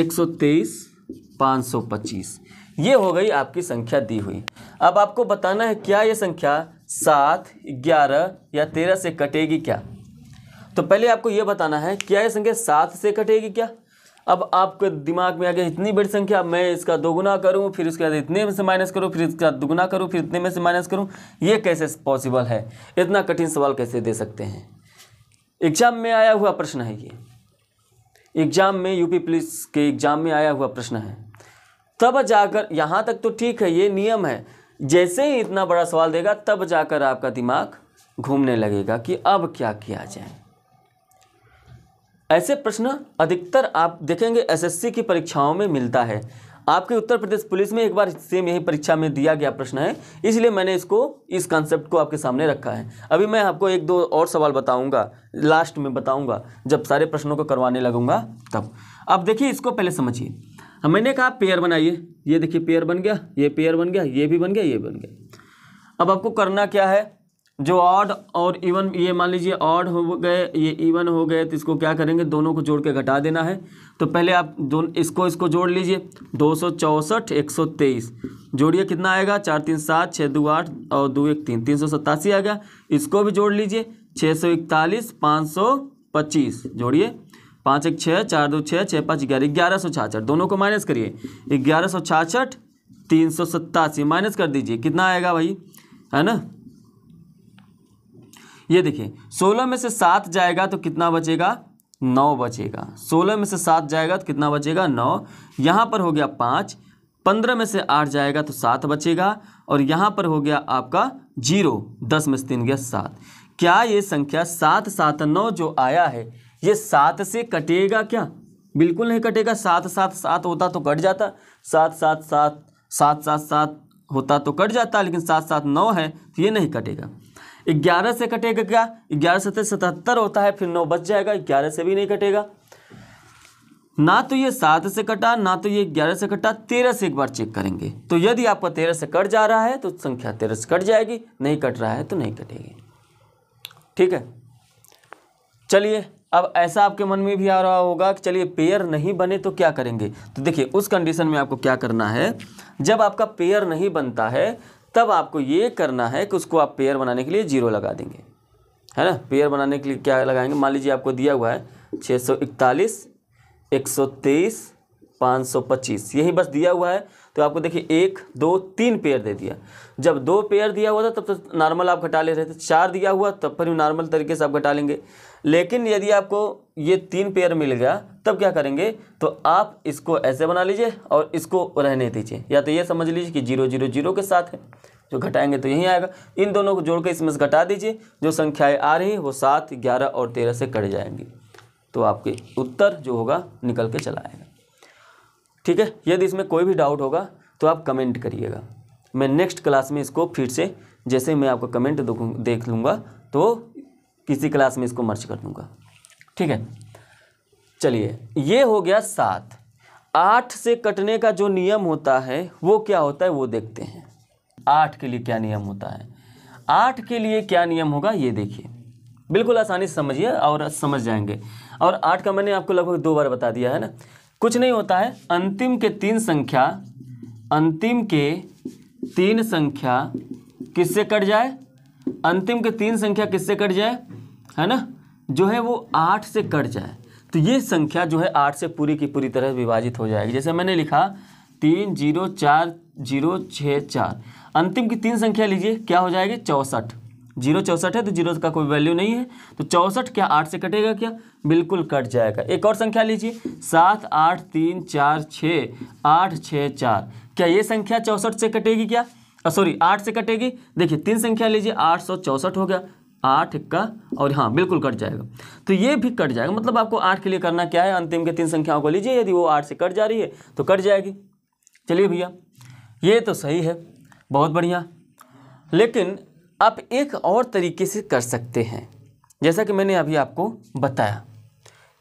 A: एक सौ तेईस पाँच सौ पच्चीस ये हो गई आपकी संख्या दी हुई अब आपको बताना है क्या ये संख्या सात ग्यारह या तेरह से कटेगी क्या तो पहले आपको ये बताना है क्या ये संख्या सात से कटेगी क्या अब आपके दिमाग में आ गया इतनी बड़ी संख्या मैं इसका दोगुना करूँ फिर उसके बाद इतने में से माइनस करूँ फिर इसका दोगुना करूँ फिर इतने में से माइनस करूँ ये कैसे पॉसिबल है इतना कठिन सवाल कैसे दे सकते हैं एग्ज़ाम में आया हुआ प्रश्न है ये एग्ज़ाम में यूपी पुलिस के एग्ज़ाम में आया हुआ प्रश्न है तब जाकर यहाँ तक तो ठीक है ये नियम है जैसे ही इतना बड़ा सवाल देगा तब जाकर आपका दिमाग घूमने लगेगा कि अब क्या किया जाए ऐसे प्रश्न अधिकतर आप देखेंगे एसएससी की परीक्षाओं में मिलता है आपके उत्तर प्रदेश पुलिस में एक बार सेम यही परीक्षा में दिया गया प्रश्न है इसलिए मैंने इसको इस कॉन्सेप्ट को आपके सामने रखा है अभी मैं आपको एक दो और सवाल बताऊंगा लास्ट में बताऊंगा जब सारे प्रश्नों को करवाने लगूंगा तब अब देखिए इसको पहले समझिए मैंने कहा पेयर बनाइए ये देखिए पेयर बन गया ये पेयर बन गया ये भी बन गया ये बन गया अब आपको करना क्या है जो ऑड और इवन ये मान लीजिए ऑड हो गए ये इवन हो गए तो इसको क्या करेंगे दोनों को जोड़ के घटा देना है तो पहले आप दोन इसको इसको जोड़ लीजिए दो सौ चौंसठ एक सौ तेईस जोड़िए कितना आएगा चार तीन सात छः दो आठ और दो एक तीन तीन सौ सत्तासी आ गया इसको भी जोड़ लीजिए छः सौ इकतालीस पाँच सौ पच्चीस जोड़िए पाँच एक छः चार दो छः छः पाँच ग्यारह ग्यारह सौ छाछठ दोनों को माइनस करिए ग्यारह सौ छाछठ तीन सौ सत्तासी माइनस कर दीजिए कितना आएगा भाई है ना ये देखिए सोलह में से सात जाएगा तो कितना बचेगा नौ बचेगा सोलह में से सात जाएगा तो कितना बचेगा नौ यहाँ पर हो गया पाँच पंद्रह में से आठ जाएगा तो सात बचेगा और यहाँ पर हो गया आपका जीरो दस में से तीन गया सात क्या ये संख्या सात सात नौ जो आया है ये सात से कटेगा क्या बिल्कुल नहीं कटेगा सात सात सात होता तो कट जाता सात सात सात सात सात सात होता तो कट जाता लेकिन सात सात नौ है तो ये नहीं कटेगा ग्यारह से कटेगा क्या ग्यारह सतह तो सतहत्तर होता है फिर नौ बच जाएगा ग्यारह से भी नहीं कटेगा ना तो ये सात से कटा ना तो ये ग्यारह से कटा तेरह से एक बार चेक करेंगे तो यदि आपका तेरह से कट जा रहा है तो संख्या तेरह से कट जाएगी नहीं कट रहा है तो नहीं कटेगी ठीक है चलिए अब ऐसा आपके मन में भी आ रहा होगा कि चलिए पेयर नहीं बने तो क्या करेंगे तो देखिए उस कंडीशन में आपको क्या करना है जब आपका पेयर नहीं बनता है तब आपको ये करना है कि उसको आप पेयर बनाने के लिए जीरो लगा देंगे है ना पेयर बनाने के लिए क्या लगाएंगे मान लीजिए आपको दिया हुआ है छः सौ इकतालीस एक सौ तेईस पाँच सौ पच्चीस यही बस दिया हुआ है तो आपको देखिए एक दो तीन पेयर दे दिया जब दो पेयर दिया हुआ था तब तो नॉर्मल आप घटा ले रहे थे चार दिया हुआ तब पर भी नॉर्मल तरीके से आप घटा लेंगे लेकिन यदि आपको ये तीन पेयर मिल गया तब क्या करेंगे तो आप इसको ऐसे बना लीजिए और इसको रहने दीजिए या तो ये समझ लीजिए कि जीरो जीरो जीरो के साथ है जो घटाएंगे तो यही आएगा इन दोनों को जोड़ के इसमें से घटा दीजिए जो संख्याएँ आ रही वो सात ग्यारह और तेरह से कट जाएंगी तो आपके उत्तर जो होगा निकल के चला आएगा ठीक है यदि इसमें कोई भी डाउट होगा तो आप कमेंट करिएगा मैं नेक्स्ट क्लास में इसको फिर से जैसे मैं आपको कमेंट देख लूँगा तो किसी क्लास में इसको मर्ज कर दूँगा ठीक है चलिए ये हो गया सात आठ से कटने का जो नियम होता है वो क्या होता है वो देखते हैं आठ के लिए क्या नियम होता है आठ के लिए क्या नियम होगा ये देखिए बिल्कुल आसानी से समझिए और समझ जाएंगे और आठ का मैंने आपको लगभग दो बार बता दिया है ना कुछ नहीं होता है अंतिम के तीन संख्या अंतिम के तीन संख्या किससे कट जाए अंतिम के तीन संख्या किससे कट जाए है ना जो है वो आठ से कट जाए तो ये संख्या जो है आठ से पूरी की पूरी तरह विभाजित हो जाएगी जैसे मैंने लिखा तीन जीरो चार जीरो छः चार अंतिम की तीन संख्या लीजिए क्या हो जाएगी चौंसठ जीरो चौंसठ है तो जीरो का कोई वैल्यू नहीं है तो चौंसठ क्या आठ से कटेगा क्या बिल्कुल कट जाएगा एक और संख्या लीजिए सात आठ तीन चार छः आठ छः चार क्या ये संख्या चौसठ से कटेगी क्या सॉरी आठ से कटेगी देखिए तीन संख्या लीजिए आठ सौ चौसठ हो गया आठ का और हाँ बिल्कुल कट जाएगा तो ये भी कट जाएगा मतलब आपको आठ के लिए करना क्या है अंतिम के तीन संख्याओं को लीजिए यदि वो आठ से कट जा रही है तो कट जाएगी चलिए भैया ये तो सही है बहुत बढ़िया लेकिन आप एक और तरीके से कर सकते हैं जैसा कि मैंने अभी आपको बताया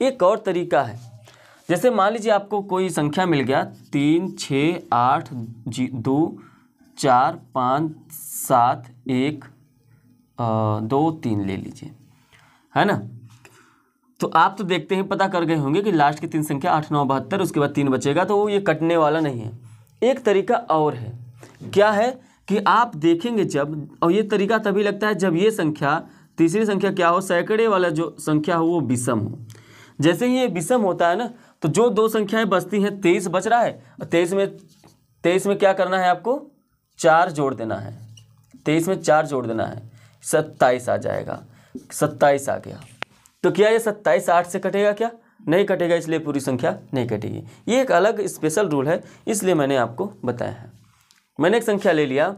A: एक और तरीका है जैसे मान लीजिए आपको कोई संख्या मिल गया तीन छः आठ जी दो चार पाँच सात एक आ, दो तीन ले लीजिए है ना तो आप तो देखते ही पता कर गए होंगे कि लास्ट की तीन संख्या आठ नौ बहत्तर उसके बाद तीन बचेगा तो वो ये कटने वाला नहीं है एक तरीका और है क्या है कि आप देखेंगे जब और ये तरीका तभी लगता है जब ये संख्या तीसरी संख्या क्या हो सैकड़े वाला जो संख्या हो वो विषम हो जैसे ही ये विषम होता है ना तो जो दो संख्याएं बचती हैं तेईस बच रहा है और तेईस में तेईस में क्या करना है आपको चार जोड़ देना है तेईस में चार जोड़ देना है सत्ताईस आ जाएगा सत्ताईस आ गया तो क्या ये सत्ताईस आठ से कटेगा क्या नहीं कटेगा इसलिए पूरी संख्या नहीं कटेगी ये एक अलग स्पेशल रूल है इसलिए मैंने आपको बताया है मैंने एक संख्या ले लिया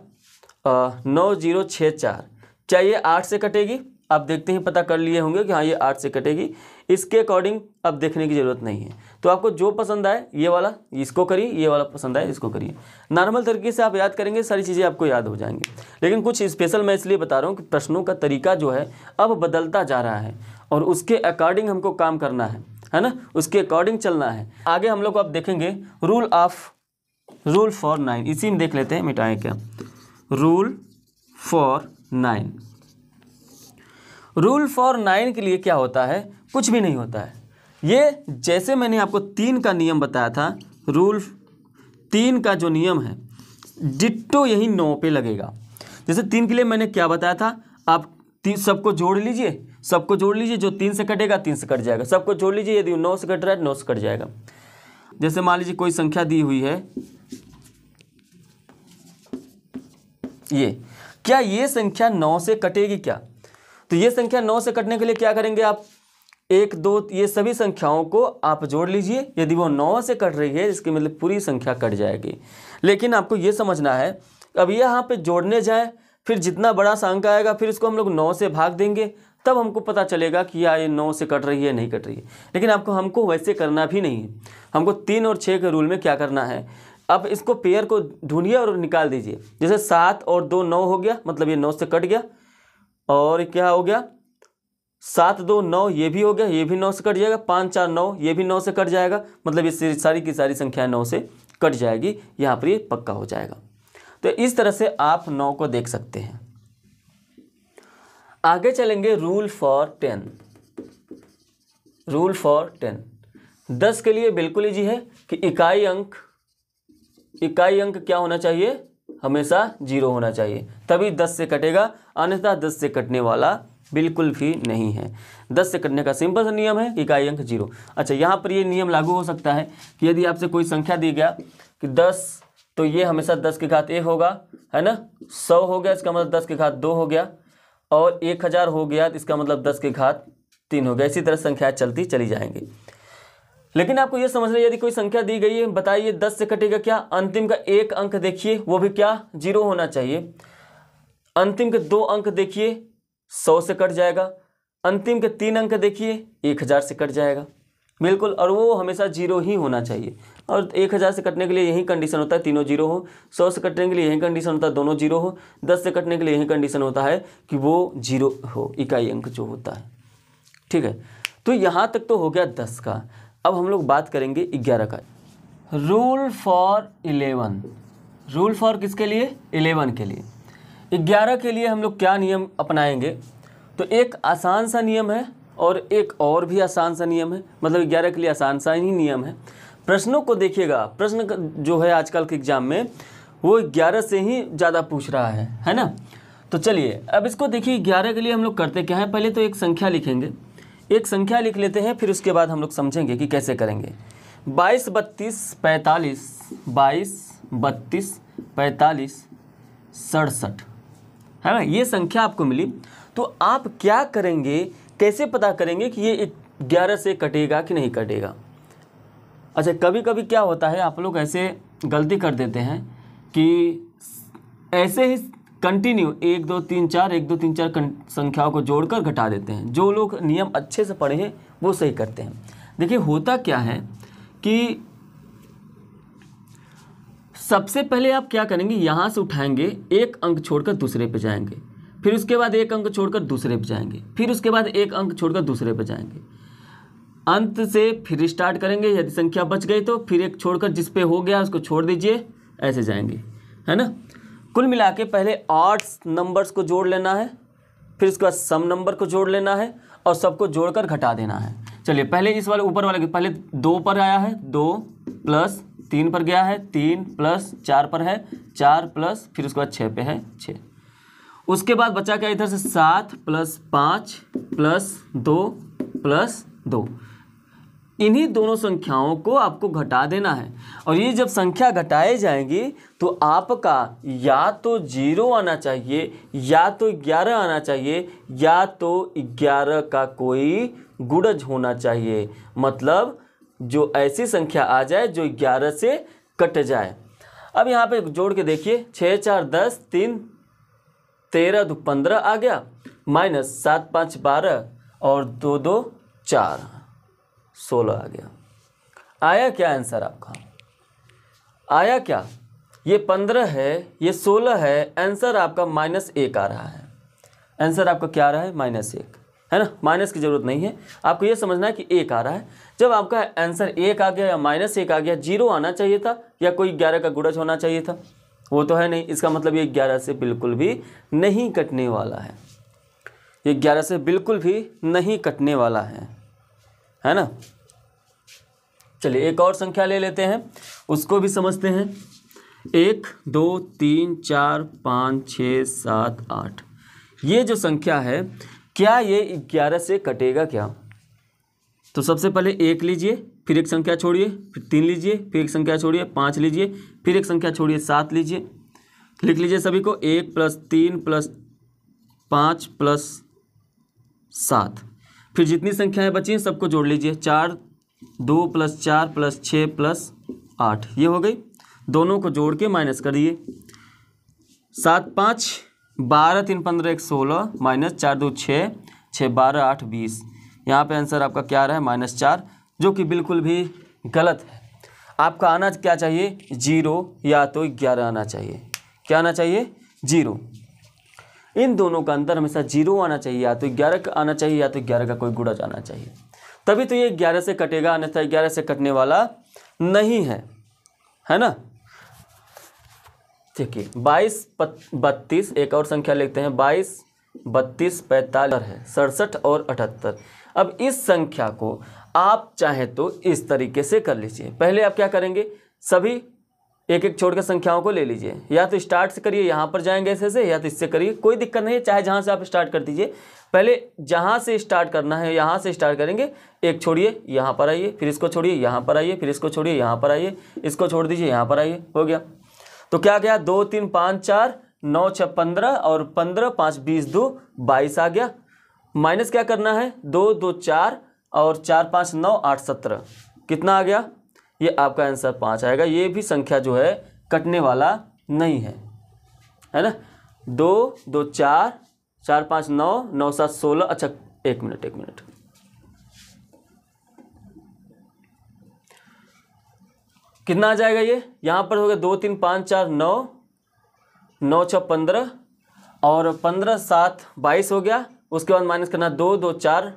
A: नौ जीरो छः चार क्या ये आठ से कटेगी आप देखते ही पता कर लिए होंगे कि हाँ ये आठ से कटेगी इसके अकॉर्डिंग अब देखने की ज़रूरत नहीं है तो आपको जो पसंद आए ये वाला इसको करिए ये वाला पसंद आए इसको करिए नॉर्मल तरीके से आप याद करेंगे सारी चीज़ें आपको याद हो जाएंगी लेकिन कुछ स्पेशल मैं इसलिए बता रहा हूँ कि प्रश्नों का तरीका जो है अब बदलता जा रहा है और उसके अकॉर्डिंग हमको काम करना है है ना उसके अकॉर्डिंग चलना है आगे हम लोग आप देखेंगे rule of rule for nine इसी में देख लेते हैं मिटाएँ क्या rule for nine rule for nine के लिए क्या होता है कुछ भी नहीं होता है ये जैसे मैंने आपको तीन का नियम बताया था रूल तीन का जो नियम है डिट्टो यही नौ पे लगेगा जैसे तीन के लिए मैंने क्या बताया था आप तीन सबको जोड़ लीजिए सबको जोड़ लीजिए जो तीन से कटेगा तीन से कट जाएगा सबको जोड़ लीजिए यदि नौ से कट रहा है नौ से कट जाएगा जैसे मान लीजिए कोई संख्या दी हुई है ये क्या ये संख्या नौ से कटेगी क्या तो ये संख्या नौ से कटने के लिए क्या करेंगे आप एक दो ये सभी संख्याओं को आप जोड़ लीजिए यदि वो नौ से कट रही है इसके मतलब पूरी संख्या कट जाएगी लेकिन आपको ये समझना है अब यहाँ पे जोड़ने जाए फिर जितना बड़ा सा अंक आएगा फिर इसको हम लोग नौ से भाग देंगे तब हमको पता चलेगा कि या ये नौ से कट रही है नहीं कट रही है लेकिन आपको हमको वैसे करना भी नहीं है हमको तीन और छः के रूल में क्या करना है अब इसको पेयर को ढूंढिए और निकाल दीजिए जैसे सात और दो नौ हो गया मतलब ये नौ से कट गया और क्या हो गया सात दो नौ ये भी हो गया ये भी नौ से कट जाएगा पाँच चार नौ ये भी नौ से कट जाएगा मतलब ये सारी की सारी संख्या नौ से कट जाएगी यहाँ पर ये पक्का हो जाएगा तो इस तरह से आप नौ को देख सकते हैं आगे चलेंगे rule for ten rule for ten दस के लिए बिल्कुल जी है कि इकाई अंक इकाई अंक क्या होना चाहिए हमेशा जीरो होना चाहिए तभी दस से कटेगा अन्यथा दस से कटने वाला बिल्कुल भी नहीं है दस से करने का सिंपल सा नियम है इकाई अंक जीरो अच्छा यहाँ पर ये नियम लागू हो सकता है कि यदि आपसे कोई संख्या दी गया कि दस तो ये हमेशा दस के घात एक होगा है ना सौ हो गया इसका मतलब दस के घात दो हो गया और एक हज़ार हो गया तो इसका मतलब दस के घात तीन हो गया इसी तरह संख्या चलती चली जाएंगी लेकिन आपको यह समझना यदि कोई संख्या दी गई है बताइए दस से कटेगा क्या अंतिम का एक अंक देखिए वो भी क्या जीरो होना चाहिए अंतिम के दो अंक देखिए सौ से कट जाएगा अंतिम के तीन अंक देखिए एक हज़ार से कट जाएगा बिल्कुल और वो हमेशा जीरो ही होना चाहिए और एक हज़ार से कटने के लिए यही कंडीशन होता है तीनों जीरो हो सौ से कटने के लिए यही कंडीशन होता है दोनों जीरो हो दस से कटने के लिए यही कंडीशन होता है कि वो जीरो हो इकाई अंक जो होता है ठीक है तो यहाँ तक तो हो गया दस का अब हम लोग बात करेंगे ग्यारह का rule for eleven rule for किसके लिए इलेवन के लिए ग्यारह के लिए हम लोग क्या नियम अपनाएंगे तो एक आसान सा नियम है और एक और भी आसान सा नियम है मतलब ग्यारह के लिए आसान सा ही नियम है प्रश्नों को देखिएगा प्रश्न जो है आजकल के एग्ज़ाम में वो ग्यारह से ही ज़्यादा पूछ रहा है है ना तो चलिए अब इसको देखिए ग्यारह के लिए हम लोग करते क्या है पहले तो एक संख्या लिखेंगे एक संख्या लिख लेते हैं फिर उसके बाद हम लोग समझेंगे कि कैसे करेंगे बाईस बत्तीस पैंतालीस बाईस बत्तीस पैंतालीस सड़सठ है ना ये संख्या आपको मिली तो आप क्या करेंगे कैसे पता करेंगे कि ये ग्यारह से कटेगा कि नहीं कटेगा अच्छा कभी कभी क्या होता है आप लोग ऐसे गलती कर देते हैं कि ऐसे ही कंटिन्यू एक दो तीन चार एक दो तीन चार संख्याओं को जोड़कर घटा देते हैं जो लोग नियम अच्छे से पढ़े हैं वो सही करते हैं देखिए होता क्या है कि सबसे पहले आप क्या करेंगे यहाँ से उठाएंगे एक अंक छोड़कर दूसरे पे जाएंगे फिर उसके बाद एक अंक छोड़कर दूसरे पे जाएंगे फिर उसके बाद एक अंक छोड़कर दूसरे पे जाएंगे अंत से फिर स्टार्ट करेंगे यदि संख्या बच गई तो फिर एक छोड़कर जिस पे हो गया उसको छोड़ दीजिए ऐसे जाएंगे है ना कुल मिला के पहले आठ नंबर्स को जोड़ लेना है फिर उसके बाद सम नंबर को जोड़ लेना है और सबको जोड़कर घटा देना है चलिए पहले इस वाले ऊपर वाले पहले दो पर आया है दो प्लस तीन पर गया है तीन प्लस चार पर है चार प्लस फिर उसके बाद छः पे है छः उसके बाद बचा क्या इधर से सात प्लस पाँच प्लस दो प्लस दो इन्हीं दोनों संख्याओं को आपको घटा देना है और ये जब संख्या घटाए जाएंगी तो आपका या तो जीरो आना चाहिए या तो ग्यारह आना चाहिए या तो ग्यारह का कोई गुड़ज होना चाहिए मतलब जो ऐसी संख्या आ जाए जो ग्यारह से कट जाए अब यहाँ पे जोड़ के देखिए छः चार दस तीन तेरह दो पंद्रह आ गया माइनस सात पाँच बारह और दो दो चार सोलह आ गया आया क्या आंसर आपका आया क्या ये पंद्रह है ये सोलह है आंसर आपका माइनस एक आ रहा है आंसर आपका क्या आ रहा है माइनस एक है ना माइनस की ज़रूरत नहीं है आपको यह समझना है कि एक आ रहा है जब आपका आंसर एक आ गया या माइनस एक आ गया जीरो आना चाहिए था या कोई ग्यारह का गुड़ज होना चाहिए था वो तो है नहीं इसका मतलब ये ग्यारह से बिल्कुल भी नहीं कटने वाला है ये ग्यारह से बिल्कुल भी नहीं कटने वाला है है ना चलिए एक और संख्या ले लेते हैं उसको भी समझते हैं एक दो तीन चार पाँच छः सात आठ ये जो संख्या है क्या ये ग्यारह से कटेगा क्या तो सबसे पहले एक लीजिए फिर एक संख्या छोड़िए फिर तीन लीजिए फिर एक संख्या छोड़िए पाँच लीजिए फिर एक संख्या छोड़िए सात लीजिए लिख लीजिए सभी को एक प्लस तीन प्लस पाँच प्लस सात फिर जितनी संख्याएं बची हैं सबको जोड़ लीजिए चार दो प्लस चार प्लस छः प्लस आठ ये हो गई दोनों को जोड़ के माइनस करिए सात पाँच बारह तीन पंद्रह एक सोलह माइनस चार दो छः छः बारह आठ बीस यहाँ पे आंसर आपका क्या रहा है माइनस चार जो कि बिल्कुल भी गलत है आपका आना क्या चाहिए जीरो या तो ग्यारह आना चाहिए क्या आना चाहिए जीरो इन दोनों का अंतर हमेशा जीरो आना चाहिए या तो ग्यारह का आना चाहिए या तो ग्यारह का कोई गुड़ा आना चाहिए तभी तो ये ग्यारह से कटेगा अन्यथा ग्यारह से कटने वाला नहीं है है ना देखिए बाईस बत्तीस एक और संख्या लिखते हैं बाईस बत्तीस पैंतालीस है सड़सठ और अठहत्तर अब इस संख्या को आप चाहें तो इस तरीके से कर लीजिए पहले आप क्या करेंगे सभी एक एक छोड़ के संख्याओं को ले लीजिए या तो स्टार्ट से करिए यहाँ पर जाएंगे ऐसे से या तो इससे करिए कोई दिक्कत नहीं है चाहे जहाँ से आप स्टार्ट कर दीजिए पहले जहाँ से स्टार्ट करना है यहाँ से स्टार्ट करेंगे एक छोड़िए यहाँ पर आइए फिर इसको छोड़िए यहाँ पर आइए फिर इसको छोड़िए यहाँ पर आइए इसको छोड़ दीजिए यहाँ पर आइए हो गया तो क्या गया दो तीन पाँच चार नौ छः पंद्रह और पंद्रह पाँच बीस दो बाईस आ गया माइनस क्या करना है दो दो चार और चार पाँच नौ आठ सत्रह कितना आ गया ये आपका आंसर पाँच आएगा ये भी संख्या जो है कटने वाला नहीं है है ना दो दो चार चार पाँच नौ नौ सात सोलह अच्छा एक मिनट एक मिनट कितना आ जाएगा ये यहाँ पर हो गया दो तीन पाँच चार नौ नौ छः पंद्रह और पंद्रह सात बाईस हो गया उसके बाद माइनस करना दो दो चार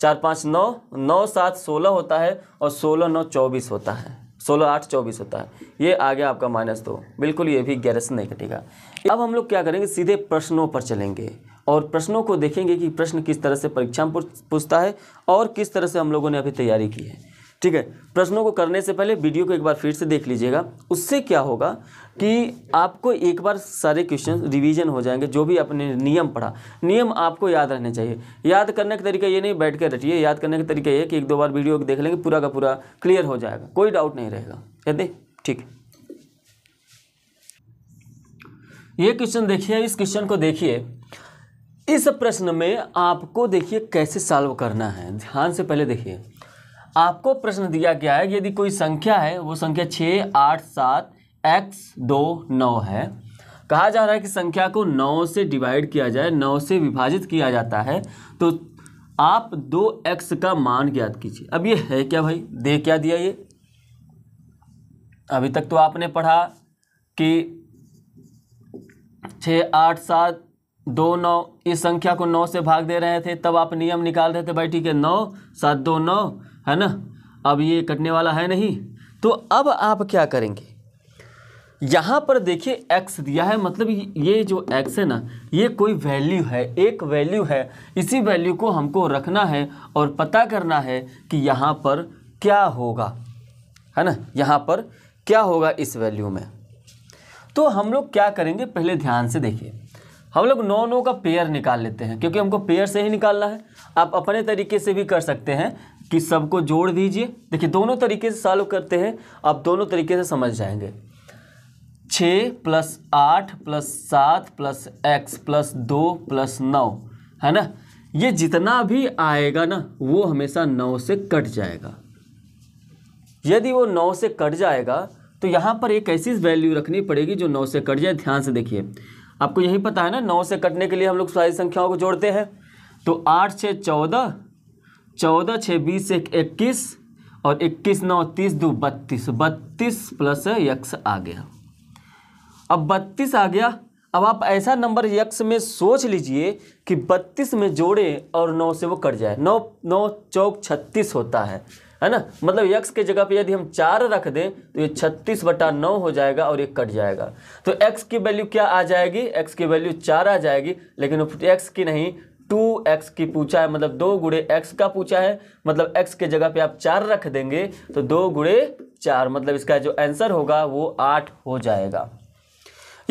A: चार पाँच नौ नौ सात सोलह होता है और सोलह नौ चौबीस होता है सोलह आठ चौबीस होता है ये आ गया आपका माइनस दो बिल्कुल ये भी ग्यारह नहीं कटेगा अब हम लोग क्या करेंगे सीधे प्रश्नों पर चलेंगे और प्रश्नों को देखेंगे कि प्रश्न किस तरह से परीक्षा में पूछता है और किस तरह से हम लोगों ने अभी तैयारी की है ठीक है प्रश्नों को करने से पहले वीडियो को एक बार फिर से देख लीजिएगा उससे क्या होगा कि आपको एक बार सारे क्वेश्चन रिवीजन हो जाएंगे जो भी आपने नियम पढ़ा नियम आपको याद रहने चाहिए याद करने का तरीका ये नहीं बैठ कर रटिए याद करने का तरीका ये कि एक दो बार वीडियो देख लेंगे पूरा का पूरा क्लियर हो जाएगा कोई डाउट नहीं रहेगा कहते ठीक ये क्वेश्चन देखिए इस क्वेश्चन को देखिए इस प्रश्न में आपको देखिए कैसे सॉल्व करना है ध्यान से पहले देखिए आपको प्रश्न दिया गया है यदि कोई संख्या है वो संख्या छः आठ सात एक्स दो नौ है कहा जा रहा है कि संख्या को नौ से डिवाइड किया जाए नौ से विभाजित किया जाता है तो आप दो एक्स का मान ज्ञात कीजिए अब ये है क्या भाई दे क्या दिया ये अभी तक तो आपने पढ़ा कि छः आठ सात दो नौ इस संख्या को नौ से भाग दे रहे थे तब आप नियम निकाल रहे थे भाई ठीक है नौ सात दो नौ है ना अब ये कटने वाला है नहीं तो अब आप क्या करेंगे यहाँ पर देखिए एक्स दिया है मतलब ये जो एक्स है ना ये कोई वैल्यू है एक वैल्यू है इसी वैल्यू को हमको रखना है और पता करना है कि यहाँ पर क्या होगा है ना यहाँ पर क्या होगा इस वैल्यू में तो हम लोग क्या करेंगे पहले ध्यान से देखिए हम लोग नौ नौ का पेयर निकाल लेते हैं क्योंकि हमको पेयर से ही निकालना है आप अपने तरीके से भी कर सकते हैं कि सबको जोड़ दीजिए देखिए दोनों तरीके से सॉल्व करते हैं आप दोनों तरीके से समझ जाएंगे छः प्लस आठ प्लस सात प्लस एक्स प्लस दो प्लस नौ है ना ये जितना भी आएगा ना वो हमेशा नौ से कट जाएगा यदि वो नौ से कट जाएगा तो यहाँ पर एक ऐसी वैल्यू रखनी पड़ेगी जो नौ से कट जाए ध्यान से देखिए आपको यही पता है ना नौ से कटने के लिए हम लोग सारी संख्याओं को जोड़ते हैं तो आठ छः चौदह चौदह छः बीस एक इक्कीस और इक्कीस नौ तीस दो बत्तीस बत्तीस प्लस यक्स आ गया अब बत्तीस आ गया अब आप ऐसा नंबर यक्स में सोच लीजिए कि बत्तीस में जोड़े और नौ से वो कट जाए नौ नौ चौक छत्तीस होता है है ना मतलब यक्स के जगह पे यदि हम चार रख दें तो ये छत्तीस बटा नौ हो जाएगा और ये कट जाएगा तो एक्स की वैल्यू क्या आ जाएगी एक्स की वैल्यू चार आ जाएगी लेकिन एक्स की नहीं टू एक्स की पूछा है मतलब दो गुड़े एक्स का पूछा है मतलब एक्स के जगह पे आप चार रख देंगे तो दो गुड़े चार मतलब इसका जो आंसर होगा वो आठ हो जाएगा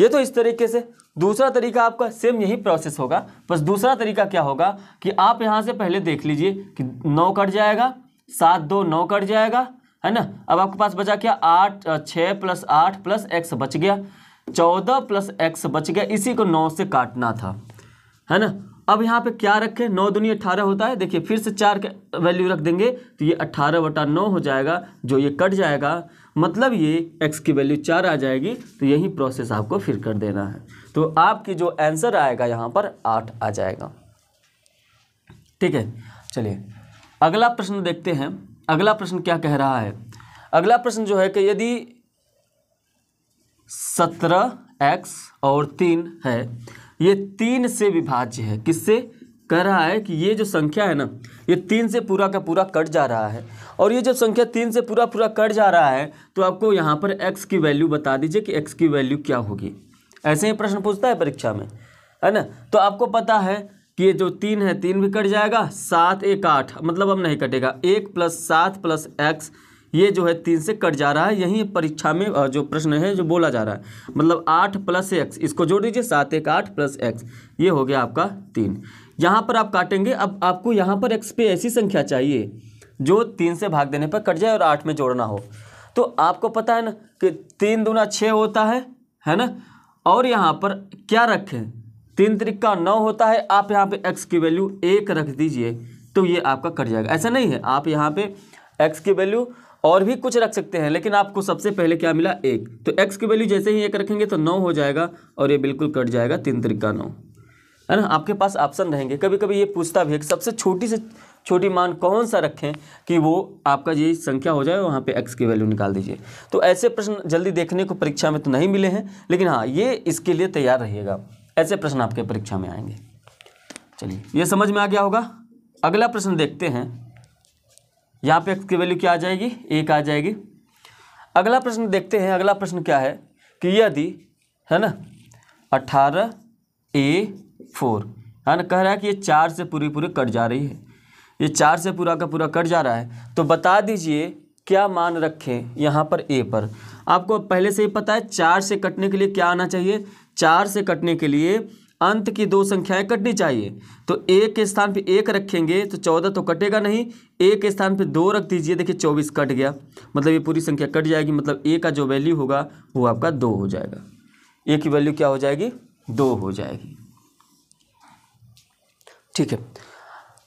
A: ये तो इस तरीके से दूसरा तरीका आपका सेम यही प्रोसेस होगा बस दूसरा तरीका क्या होगा कि आप यहाँ से पहले देख लीजिए कि नौ कट जाएगा सात दो नौ कट जाएगा है ना अब आपके पास बचा क्या आठ छः प्लस आठ प्लस एक्स बच गया चौदह प्लस एक्स बच गया इसी को नौ से काटना था है ना अब यहाँ पे क्या रखें नौ दुनिया अट्ठारह होता है देखिए फिर से चार के वैल्यू रख देंगे तो ये अट्ठारह बटा नौ हो जाएगा जो ये कट जाएगा मतलब ये एक्स की वैल्यू चार आ जाएगी तो यही प्रोसेस आपको फिर कर देना है तो आपकी जो आंसर आएगा यहाँ पर आठ आ जाएगा ठीक है चलिए अगला प्रश्न देखते हैं अगला प्रश्न क्या कह रहा है अगला प्रश्न जो है कि यदि सत्रह एक्स और तीन है ये तीन से विभाज्य है किससे कह रहा है कि ये जो संख्या है ना ये तीन से पूरा का पूरा कट जा रहा है और ये जब संख्या तीन से पूरा पूरा कट जा रहा है तो आपको यहाँ पर एक्स की वैल्यू बता दीजिए कि एक्स की वैल्यू क्या होगी ऐसे ही प्रश्न पूछता है परीक्षा में है ना तो आपको पता है कि ये जो तीन है तीन भी कट जाएगा सात एक आठ मतलब अब नहीं कटेगा एक प्लस सात प्लस एक्स ये जो है तीन से कट जा रहा है यही परीक्षा में जो प्रश्न है जो बोला जा रहा है मतलब आठ प्लस एक्स इसको जोड़ दीजिए सात एक आठ प्लस एक्स ये हो गया आपका तीन यहाँ पर आप काटेंगे अब आपको यहाँ पर एक्स पे ऐसी संख्या चाहिए जो तीन से भाग देने पर कट जाए और आठ में जोड़ना हो तो आपको पता है ना कि तीन दूना छः होता है है ना और यहाँ पर क्या रखें तीन तरीका नौ होता है आप यहाँ पे एक्स की वैल्यू एक रख दीजिए तो ये आपका कट जाएगा ऐसा नहीं है आप यहाँ पे एक्स की वैल्यू और भी कुछ रख सकते हैं लेकिन आपको सबसे पहले क्या मिला एक तो एक्स की वैल्यू जैसे ही एक रखेंगे तो नौ हो जाएगा और ये बिल्कुल कट जाएगा तीन तरीका नौ है ना आपके पास ऑप्शन रहेंगे कभी कभी ये पूछता भी है कि सबसे छोटी से छोटी मान कौन सा रखें कि वो आपका ये संख्या हो जाए वहाँ पे एक्स की वैल्यू निकाल दीजिए तो ऐसे प्रश्न जल्दी देखने को परीक्षा में तो नहीं मिले हैं लेकिन हाँ ये इसके लिए तैयार रहिएगा ऐसे प्रश्न आपके परीक्षा में आएंगे चलिए ये समझ में आ गया होगा अगला प्रश्न देखते हैं यहाँ पे एक्स की वैल्यू क्या आ जाएगी एक आ जाएगी अगला प्रश्न देखते हैं अगला प्रश्न क्या है कि यदि है ना अठारह ए फोर है ना कह रहा है कि ये चार से पूरी पूरी कट जा रही है ये चार से पूरा का पूरा कट जा रहा है तो बता दीजिए क्या मान रखें यहाँ पर ए पर आपको पहले से ही पता है चार से कटने के लिए क्या आना चाहिए चार से कटने के लिए अंत की दो संख्याएं कटनी चाहिए तो एक के स्थान पे एक रखेंगे तो चौदह तो कटेगा नहीं एक के स्थान पे दो रख दीजिए देखिए चौबीस कट गया मतलब ये पूरी संख्या कट जाएगी मतलब ए का जो वैल्यू होगा वो आपका दो हो जाएगा ए की वैल्यू क्या हो जाएगी दो हो जाएगी ठीक है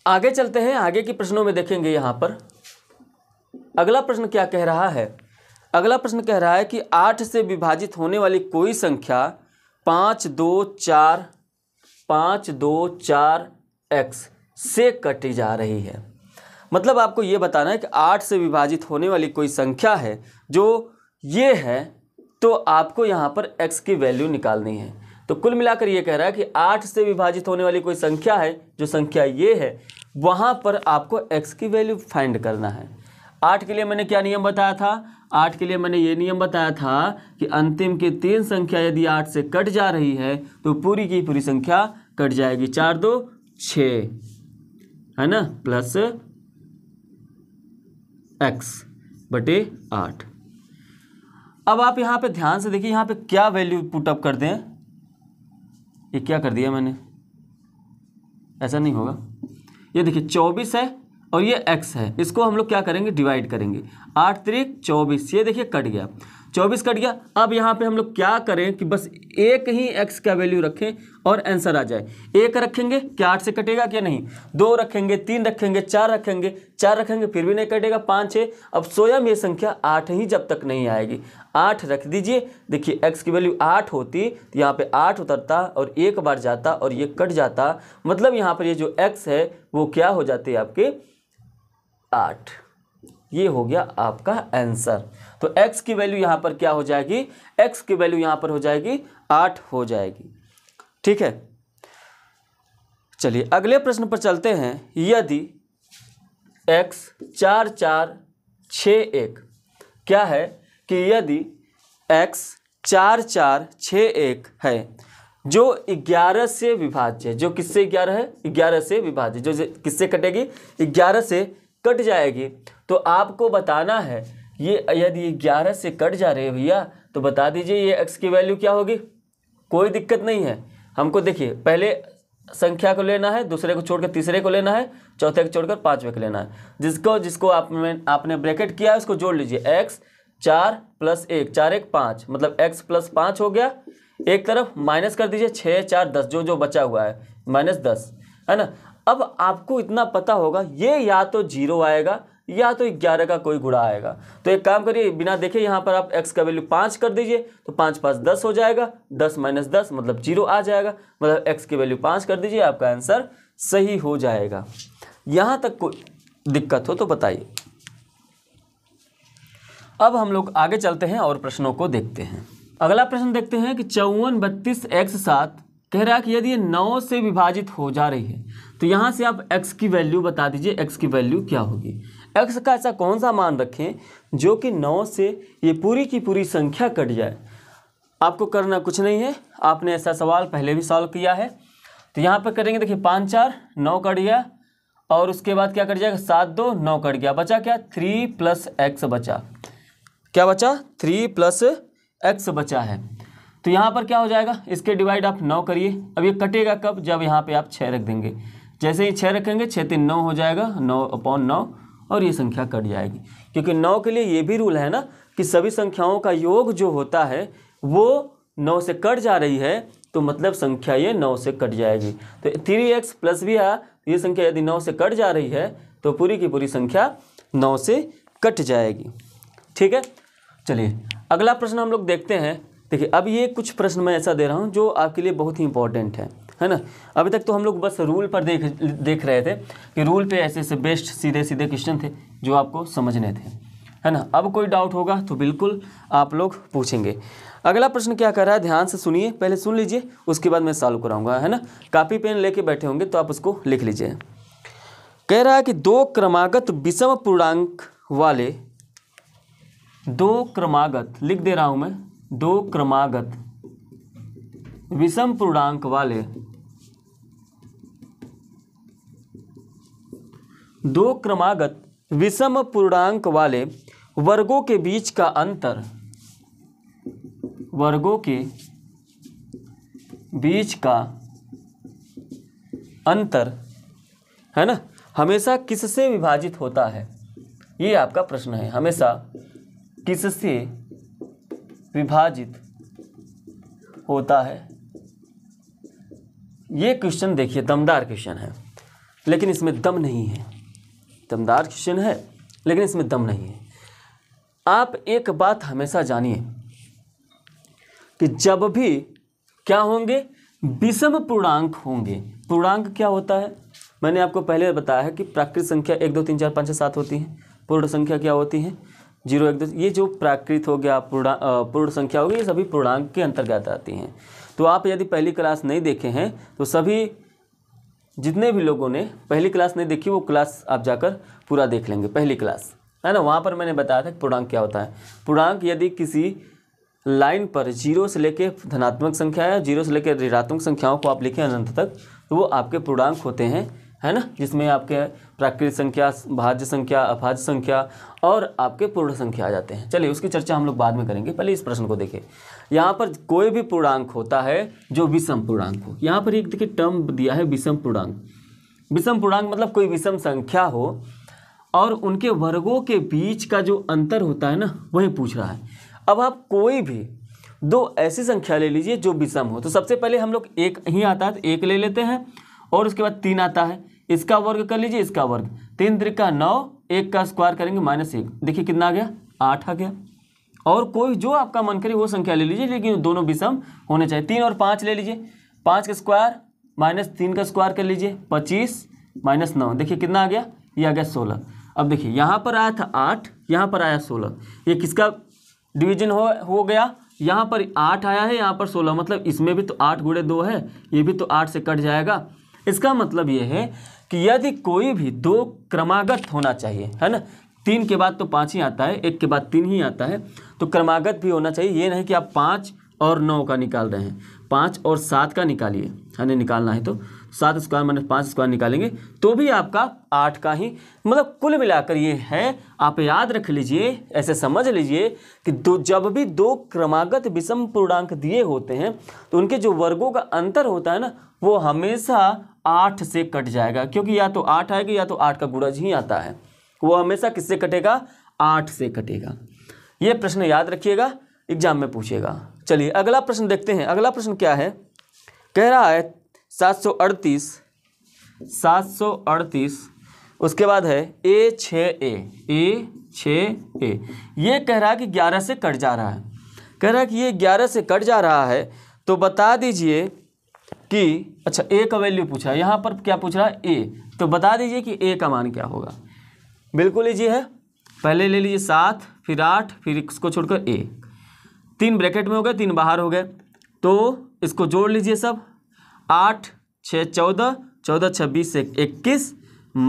A: आगे चलते हैं आगे के प्रश्नों में देखेंगे यहाँ पर अगला प्रश्न क्या कह रहा है अगला प्रश्न कह रहा है कि आठ से विभाजित होने वाली कोई संख्या पाँच दो चार पाँच दो चार एक्स से कटी जा रही है मतलब आपको ये बताना है कि आठ से विभाजित होने वाली कोई संख्या है जो ये है तो आपको यहाँ पर एक्स की वैल्यू निकालनी है तो कुल मिलाकर ये कह रहा है कि आठ से विभाजित होने वाली कोई संख्या है जो संख्या ये है वहाँ पर आपको एक्स की वैल्यू फाइंड करना है आठ के लिए मैंने क्या नियम बताया था आठ के लिए मैंने ये नियम बताया था कि अंतिम की तीन संख्या यदि आठ से कट जा रही है तो पूरी की पूरी संख्या कट जाएगी चार दो छ है ना प्लस एक्स बटे आठ अब आप यहां पे ध्यान से देखिए यहां पे क्या वैल्यू पुटअप कर दें ये क्या कर दिया मैंने ऐसा नहीं होगा ये देखिए चौबीस है और ये एक्स है इसको हम लोग क्या करेंगे डिवाइड करेंगे आठ तरीक चौबीस ये देखिए कट गया चौबीस कट गया अब यहाँ पे हम लोग क्या करें कि बस एक ही एक्स का वैल्यू रखें और आंसर आ जाए एक रखेंगे क्या आठ से कटेगा क्या नहीं दो रखेंगे तीन रखेंगे चार रखेंगे चार रखेंगे फिर भी नहीं कटेगा पाँच है अब स्वयं ये संख्या आठ ही जब तक नहीं आएगी आठ रख दीजिए देखिए एक्स की वैल्यू आठ होती तो यहाँ पर आठ उतरता और एक बार जाता और ये कट जाता मतलब यहाँ पर ये जो एक्स है वो क्या हो जाती है आपके आठ ये हो गया आपका आंसर तो x की वैल्यू यहाँ पर क्या हो जाएगी x की वैल्यू यहाँ पर हो जाएगी आठ हो जाएगी ठीक है चलिए अगले प्रश्न पर चलते हैं यदि x चार चार छ एक क्या है कि यदि x चार चार छ एक है जो ग्यारह से विभाज्य है जो किससे ग्यारह है ग्यारह से विभाज्य जो किससे कटेगी ग्यारह से कट जाएगी तो आपको बताना है ये यदि ग्यारह से कट जा रहे भैया तो बता दीजिए ये एक्स की वैल्यू क्या होगी कोई दिक्कत नहीं है हमको देखिए पहले संख्या को लेना है दूसरे को छोड़कर तीसरे को लेना है चौथे को छोड़कर पाँचवें को लेना है जिसको जिसको आप में, आपने ब्रैकेट किया है उसको जोड़ लीजिए एक्स चार प्लस एक चार एक पाँच मतलब एक्स प्लस पाँच हो गया एक तरफ माइनस कर दीजिए छः चार दस जो जो बचा हुआ है माइनस दस है ना अब आपको इतना पता होगा ये या तो जीरो आएगा या तो ग्यारह का कोई गुड़ा आएगा तो एक काम करिए बिना देखे यहाँ पर आप एक्स का वैल्यू पाँच कर दीजिए तो पाँच पाँच दस हो जाएगा दस माइनस दस मतलब जीरो आ जाएगा मतलब एक्स की वैल्यू पाँच कर दीजिए आपका आंसर सही हो जाएगा यहाँ तक कोई दिक्कत हो तो बताइए अब हम लोग आगे चलते हैं और प्रश्नों को देखते हैं अगला प्रश्न देखते हैं कि चौवन बत्तीस एक्स सात कह रहा है कि यदि ये नौ से विभाजित हो जा रही है तो यहाँ से आप x की वैल्यू बता दीजिए x की वैल्यू क्या होगी एक्स का ऐसा कौन सा मान रखें जो कि नौ से ये पूरी की पूरी संख्या कट जाए आपको करना कुछ नहीं है आपने ऐसा सवाल पहले भी सॉल्व किया है तो यहाँ पर करेंगे देखिए पाँच चार नौ कट गया और उसके बाद क्या कट जाएगा सात दो नौ कट गया बचा क्या थ्री प्लस एक्स बचा क्या बचा थ्री प्लस एक्स बचा है तो यहाँ पर क्या हो जाएगा इसके डिवाइड आप नौ करिए अब ये कटेगा कब जब यहाँ पे आप छः रख देंगे जैसे ही छः रखेंगे छः तीन नौ हो जाएगा नौ अपॉन नौ और ये संख्या कट जाएगी क्योंकि नौ के लिए ये भी रूल है ना कि सभी संख्याओं का योग जो होता है वो नौ से कट जा रही है तो मतलब संख्या ये नौ से कट जाएगी तो थ्री एक्स प्लस भी आ ये संख्या यदि नौ से कट जा रही है तो पूरी की पूरी संख्या नौ से कट जाएगी ठीक है चलिए अगला प्रश्न हम लोग देखते हैं देखिए अब ये कुछ प्रश्न मैं ऐसा दे रहा हूँ जो आपके लिए बहुत ही इंपॉर्टेंट है है ना अभी तक तो हम लोग बस रूल पर देख देख रहे थे कि रूल पे ऐसे ऐसे बेस्ट सीधे सीधे क्वेश्चन थे जो आपको समझने थे है ना अब कोई डाउट होगा तो बिल्कुल आप लोग पूछेंगे अगला प्रश्न क्या कर रहा है ध्यान से सुनिए पहले सुन लीजिए उसके बाद मैं सॉल्व कराऊंगा है ना कापी पेन लेके बैठे होंगे तो आप उसको लिख लीजिए कह रहा है कि दो क्रमागत विषम पूर्णांक वाले दो क्रमागत लिख दे रहा हूं मैं दो क्रमागत विषम पूर्णांक वाले दो क्रमागत विषम पूर्णांक वाले वर्गों के बीच का अंतर वर्गों के बीच का अंतर है ना हमेशा किससे विभाजित होता है ये आपका प्रश्न है हमेशा किससे विभाजित होता है ये क्वेश्चन देखिए दमदार क्वेश्चन है लेकिन इसमें दम नहीं है दमदार क्वेश्चन है लेकिन इसमें दम नहीं है आप एक बात हमेशा जानिए कि जब भी क्या होंगे विषम पूर्णांक होंगे पूर्णांक क्या होता है मैंने आपको पहले बताया है कि प्राकृत संख्या एक दो तीन चार पाँच छः सात होती है पूर्ण संख्या क्या होती है जीरो एक दो ये जो प्राकृत हो गया पूर्णा पूर्ण संख्या होगी ये सभी पूर्णांक के अंतर्गत आती हैं तो आप यदि पहली क्लास नहीं देखे हैं तो सभी जितने भी लोगों ने पहली क्लास नहीं देखी वो क्लास आप जाकर पूरा देख लेंगे पहली क्लास है ना वहाँ पर मैंने बताया था कि पूर्णांक क्या होता है पूर्णांक यदि किसी लाइन पर जीरो से लेकर धनात्मक संख्या या जीरो से लेकर ऋणात्मक संख्याओं को आप लिखें अनंत तक तो वो आपके पूर्णांक होते हैं है ना जिसमें आपके प्राकृतिक संख्या भाज्य संख्या अभाज्य संख्या और आपके पूर्ण संख्या आ जाते हैं चलिए उसकी चर्चा हम लोग बाद में करेंगे पहले इस प्रश्न को देखें यहाँ पर कोई भी पूर्णांक होता है जो विषम पूर्णांक हो यहाँ पर एक देखिए टर्म दिया है विषम पूर्णांक विषम पूर्णांक मतलब कोई विषम संख्या हो और उनके वर्गों के बीच का जो अंतर होता है ना वही पूछ रहा है अब आप कोई भी दो ऐसी संख्या ले लीजिए जो विषम हो तो सबसे पहले हम लोग एक ही आता है तो एक ले लेते हैं और उसके बाद तीन आता है इसका वर्ग कर लीजिए इसका वर्ग तीन त्रिका नौ एक का स्क्वायर करेंगे माइनस एक देखिए कितना आ गया आठ आ गया और कोई जो आपका मन करे वो संख्या ले लीजिए लेकिन दोनों विषम होने चाहिए तीन और पाँच ले लीजिए पाँच का स्क्वायर माइनस तीन का स्क्वायर कर लीजिए पच्चीस माइनस नौ देखिए कितना आ गया ये आ गया सोलह अब देखिए यहाँ पर आया था आठ यहाँ पर आया सोलह ये किसका डिवीजन हो हो गया यहाँ पर आठ आया है यहाँ पर सोलह मतलब इसमें भी तो आठ गुड़े दो है ये भी तो आठ से कट जाएगा इसका मतलब ये है कि यदि कोई भी दो क्रमागत होना चाहिए है ना तीन के बाद तो पाँच ही आता है एक के बाद तीन ही आता है तो क्रमागत भी होना चाहिए ये नहीं कि आप पाँच और नौ का निकाल रहे हैं पाँच और सात का निकालिए ना निकालना है तो सात स्क्वायर माइनस पाँच स्क्वायर निकालेंगे तो भी आपका आठ का ही मतलब कुल मिलाकर ये है आप याद रख लीजिए ऐसे समझ लीजिए कि दो जब भी दो क्रमागत विषम पूर्णांक दिए होते हैं तो उनके जो वर्गों का अंतर होता है ना वो हमेशा आठ से कट जाएगा क्योंकि या तो आठ आएगा या तो आठ का गुड़ज ही आता है वो हमेशा किससे कटेगा आठ से कटेगा ये प्रश्न याद रखिएगा एग्जाम में पूछेगा चलिए अगला प्रश्न देखते हैं अगला प्रश्न क्या है कह रहा है सात सौ अड़तीस सात सौ अड़तीस उसके बाद है ए छ ए ए छ ए ये कह रहा है कि ग्यारह से कट जा रहा है कह रहा है कि ये ग्यारह से कट जा रहा है तो बता दीजिए कि अच्छा ए का वैल्यू पूछा यहाँ पर क्या पूछ रहा है ए तो बता दीजिए कि ए का मान क्या होगा बिल्कुल ये है पहले ले लीजिए सात फिर आठ फिर इसको छोड़कर ए तीन ब्रैकेट में हो गए तीन बाहर हो गए तो इसको जोड़ लीजिए सब आठ छः चौदह चौदह छब्बीस से इक्कीस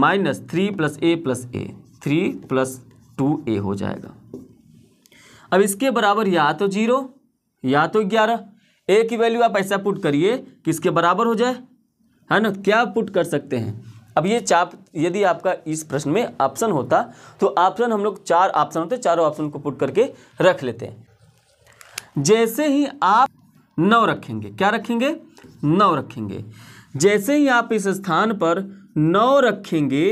A: minus three plus A plus A three plus two A हो जाएगा अब इसके बराबर या तो जीरो या तो ग्यारह ए की वैल्यू आप ऐसा पुट करिए किसके बराबर हो जाए है ना क्या पुट कर सकते हैं अब ये चाप यदि आपका इस प्रश्न में ऑप्शन होता तो ऑप्शन हम लोग चार ऑप्शन होते चारों ऑप्शन को पुट करके रख लेते हैं जैसे ही आप नौ रखेंगे क्या रखेंगे नौ रखेंगे जैसे ही आप इस स्थान पर नौ रखेंगे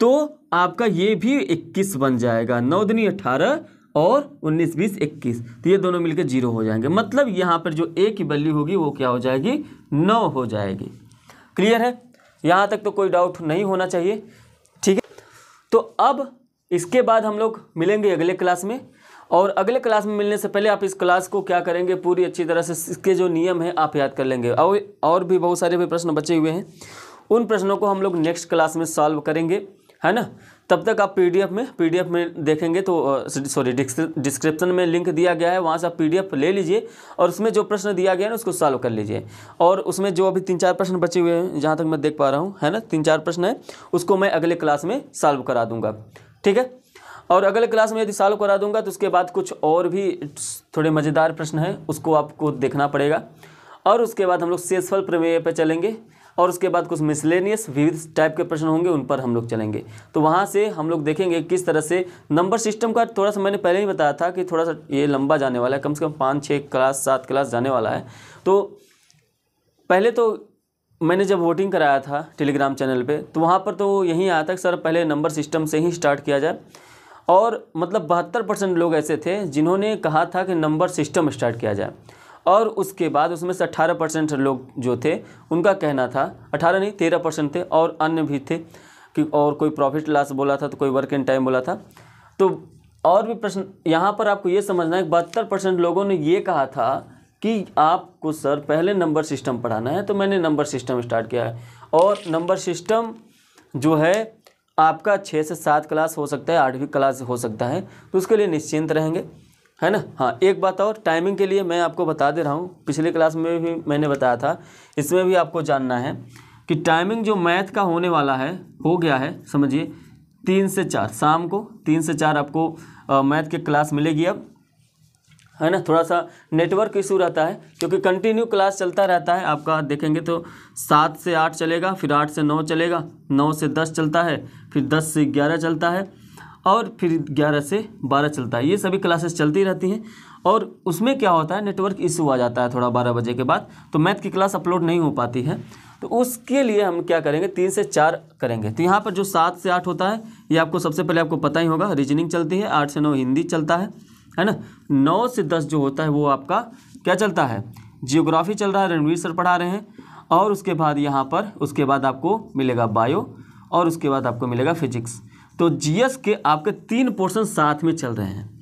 A: तो आपका ये भी इक्कीस बन जाएगा नौ दिन अठारह और 19, 20, 21 तो ये दोनों मिलकर जीरो हो जाएंगे मतलब यहाँ पर जो ए की वैल्यू होगी वो क्या हो जाएगी नौ हो जाएगी क्लियर है यहाँ तक तो कोई डाउट नहीं होना चाहिए ठीक है तो अब इसके बाद हम लोग मिलेंगे अगले क्लास में और अगले क्लास में मिलने से पहले आप इस क्लास को क्या करेंगे पूरी अच्छी तरह से इसके जो नियम हैं आप याद कर लेंगे और और भी बहुत सारे भी प्रश्न बचे हुए हैं उन प्रश्नों को हम लोग नेक्स्ट क्लास में सॉल्व करेंगे है ना तब तक आप पी में पी में देखेंगे तो सॉरी डिस्क्रिप्शन में लिंक दिया गया है वहाँ से आप पी ले लीजिए और उसमें जो प्रश्न दिया गया है ना उसको सॉल्व कर लीजिए और उसमें जो अभी तीन चार प्रश्न बचे हुए हैं जहाँ तक मैं देख पा रहा हूँ है ना तीन चार प्रश्न है उसको मैं अगले क्लास में सॉल्व करा दूँगा ठीक है और अगले क्लास में यदि सॉल्व करा दूंगा तो उसके बाद कुछ और भी थोड़े मज़ेदार प्रश्न हैं उसको आपको देखना पड़ेगा और उसके बाद हम लोग सेसफल प्रमेय पर चलेंगे और उसके बाद कुछ मिसलेनियस विविध टाइप के प्रश्न होंगे उन पर हम लोग चलेंगे तो वहाँ से हम लोग देखेंगे किस तरह से नंबर सिस्टम का थोड़ा सा मैंने पहले ही बताया था कि थोड़ा सा ये लंबा जाने वाला है कम से कम पाँच छः क्लास सात क्लास जाने वाला है तो पहले तो मैंने जब वोटिंग कराया था टेलीग्राम चैनल पे तो वहाँ पर तो यहीं आया था कि सर पहले नंबर सिस्टम से ही स्टार्ट किया जाए और मतलब बहत्तर परसेंट लोग ऐसे थे जिन्होंने कहा था कि नंबर सिस्टम स्टार्ट किया जाए और उसके बाद उसमें से अट्ठारह परसेंट लोग जो थे उनका कहना था अठारह नहीं तेरह परसेंट थे और अन्य भी थे कि और कोई प्रॉफिट लॉस बोला था तो कोई वर्क एंड टाइम बोला था तो और भी प्रश्न यहाँ पर आपको ये समझना है बहत्तर परसेंट लोगों ने ये कहा था कि आपको सर पहले नंबर सिस्टम पढ़ाना है तो मैंने नंबर सिस्टम स्टार्ट किया है और नंबर सिस्टम जो है आपका छः से सात क्लास हो सकता है आठवीं क्लास हो सकता है तो उसके लिए निश्चिंत रहेंगे है ना हाँ एक बात और टाइमिंग के लिए मैं आपको बता दे रहा हूँ पिछले क्लास में भी मैंने बताया था इसमें भी आपको जानना है कि टाइमिंग जो मैथ का होने वाला है हो गया है समझिए तीन से चार शाम को तीन से चार आपको आ, मैथ की क्लास मिलेगी अब है ना थोड़ा सा नेटवर्क इशू रहता है क्योंकि कंटिन्यू क्लास चलता रहता है आपका देखेंगे तो सात से आठ चलेगा फिर आठ से नौ चलेगा नौ से दस चलता है फिर दस से ग्यारह चलता है और फिर ग्यारह से बारह चलता है ये सभी क्लासेस चलती रहती हैं और उसमें क्या होता है नेटवर्क इशू आ जाता है थोड़ा बारह बजे के बाद तो मैथ की क्लास अपलोड नहीं हो पाती है तो उसके लिए हम क्या करेंगे तीन से चार करेंगे तो यहाँ पर जो सात से आठ होता है ये आपको सबसे पहले आपको पता ही होगा रीजनिंग चलती है आठ से नौ हिंदी चलता है है ना नौ से दस जो होता है वो आपका क्या चलता है जियोग्राफी चल रहा है रणवीर सर पढ़ा रहे हैं और उसके बाद यहाँ पर उसके बाद आपको मिलेगा बायो और उसके बाद आपको मिलेगा फिजिक्स तो जीएस के आपके तीन पोर्शन साथ में चल रहे हैं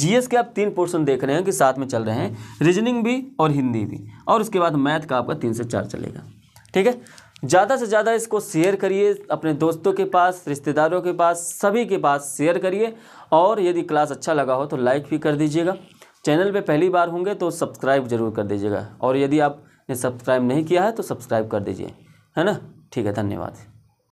A: जीएस के आप तीन पोर्शन देख रहे हैं कि साथ में चल रहे हैं रीजनिंग भी और हिंदी भी और उसके बाद मैथ का आपका तीन से चार चलेगा ठीक है ज़्यादा से ज़्यादा इसको शेयर करिए अपने दोस्तों के पास रिश्तेदारों के पास सभी के पास शेयर करिए और यदि क्लास अच्छा लगा हो तो लाइक भी कर दीजिएगा चैनल पे पहली बार होंगे तो सब्सक्राइब जरूर कर दीजिएगा और यदि आपने सब्सक्राइब नहीं किया है तो सब्सक्राइब कर दीजिए है ना ठीक है धन्यवाद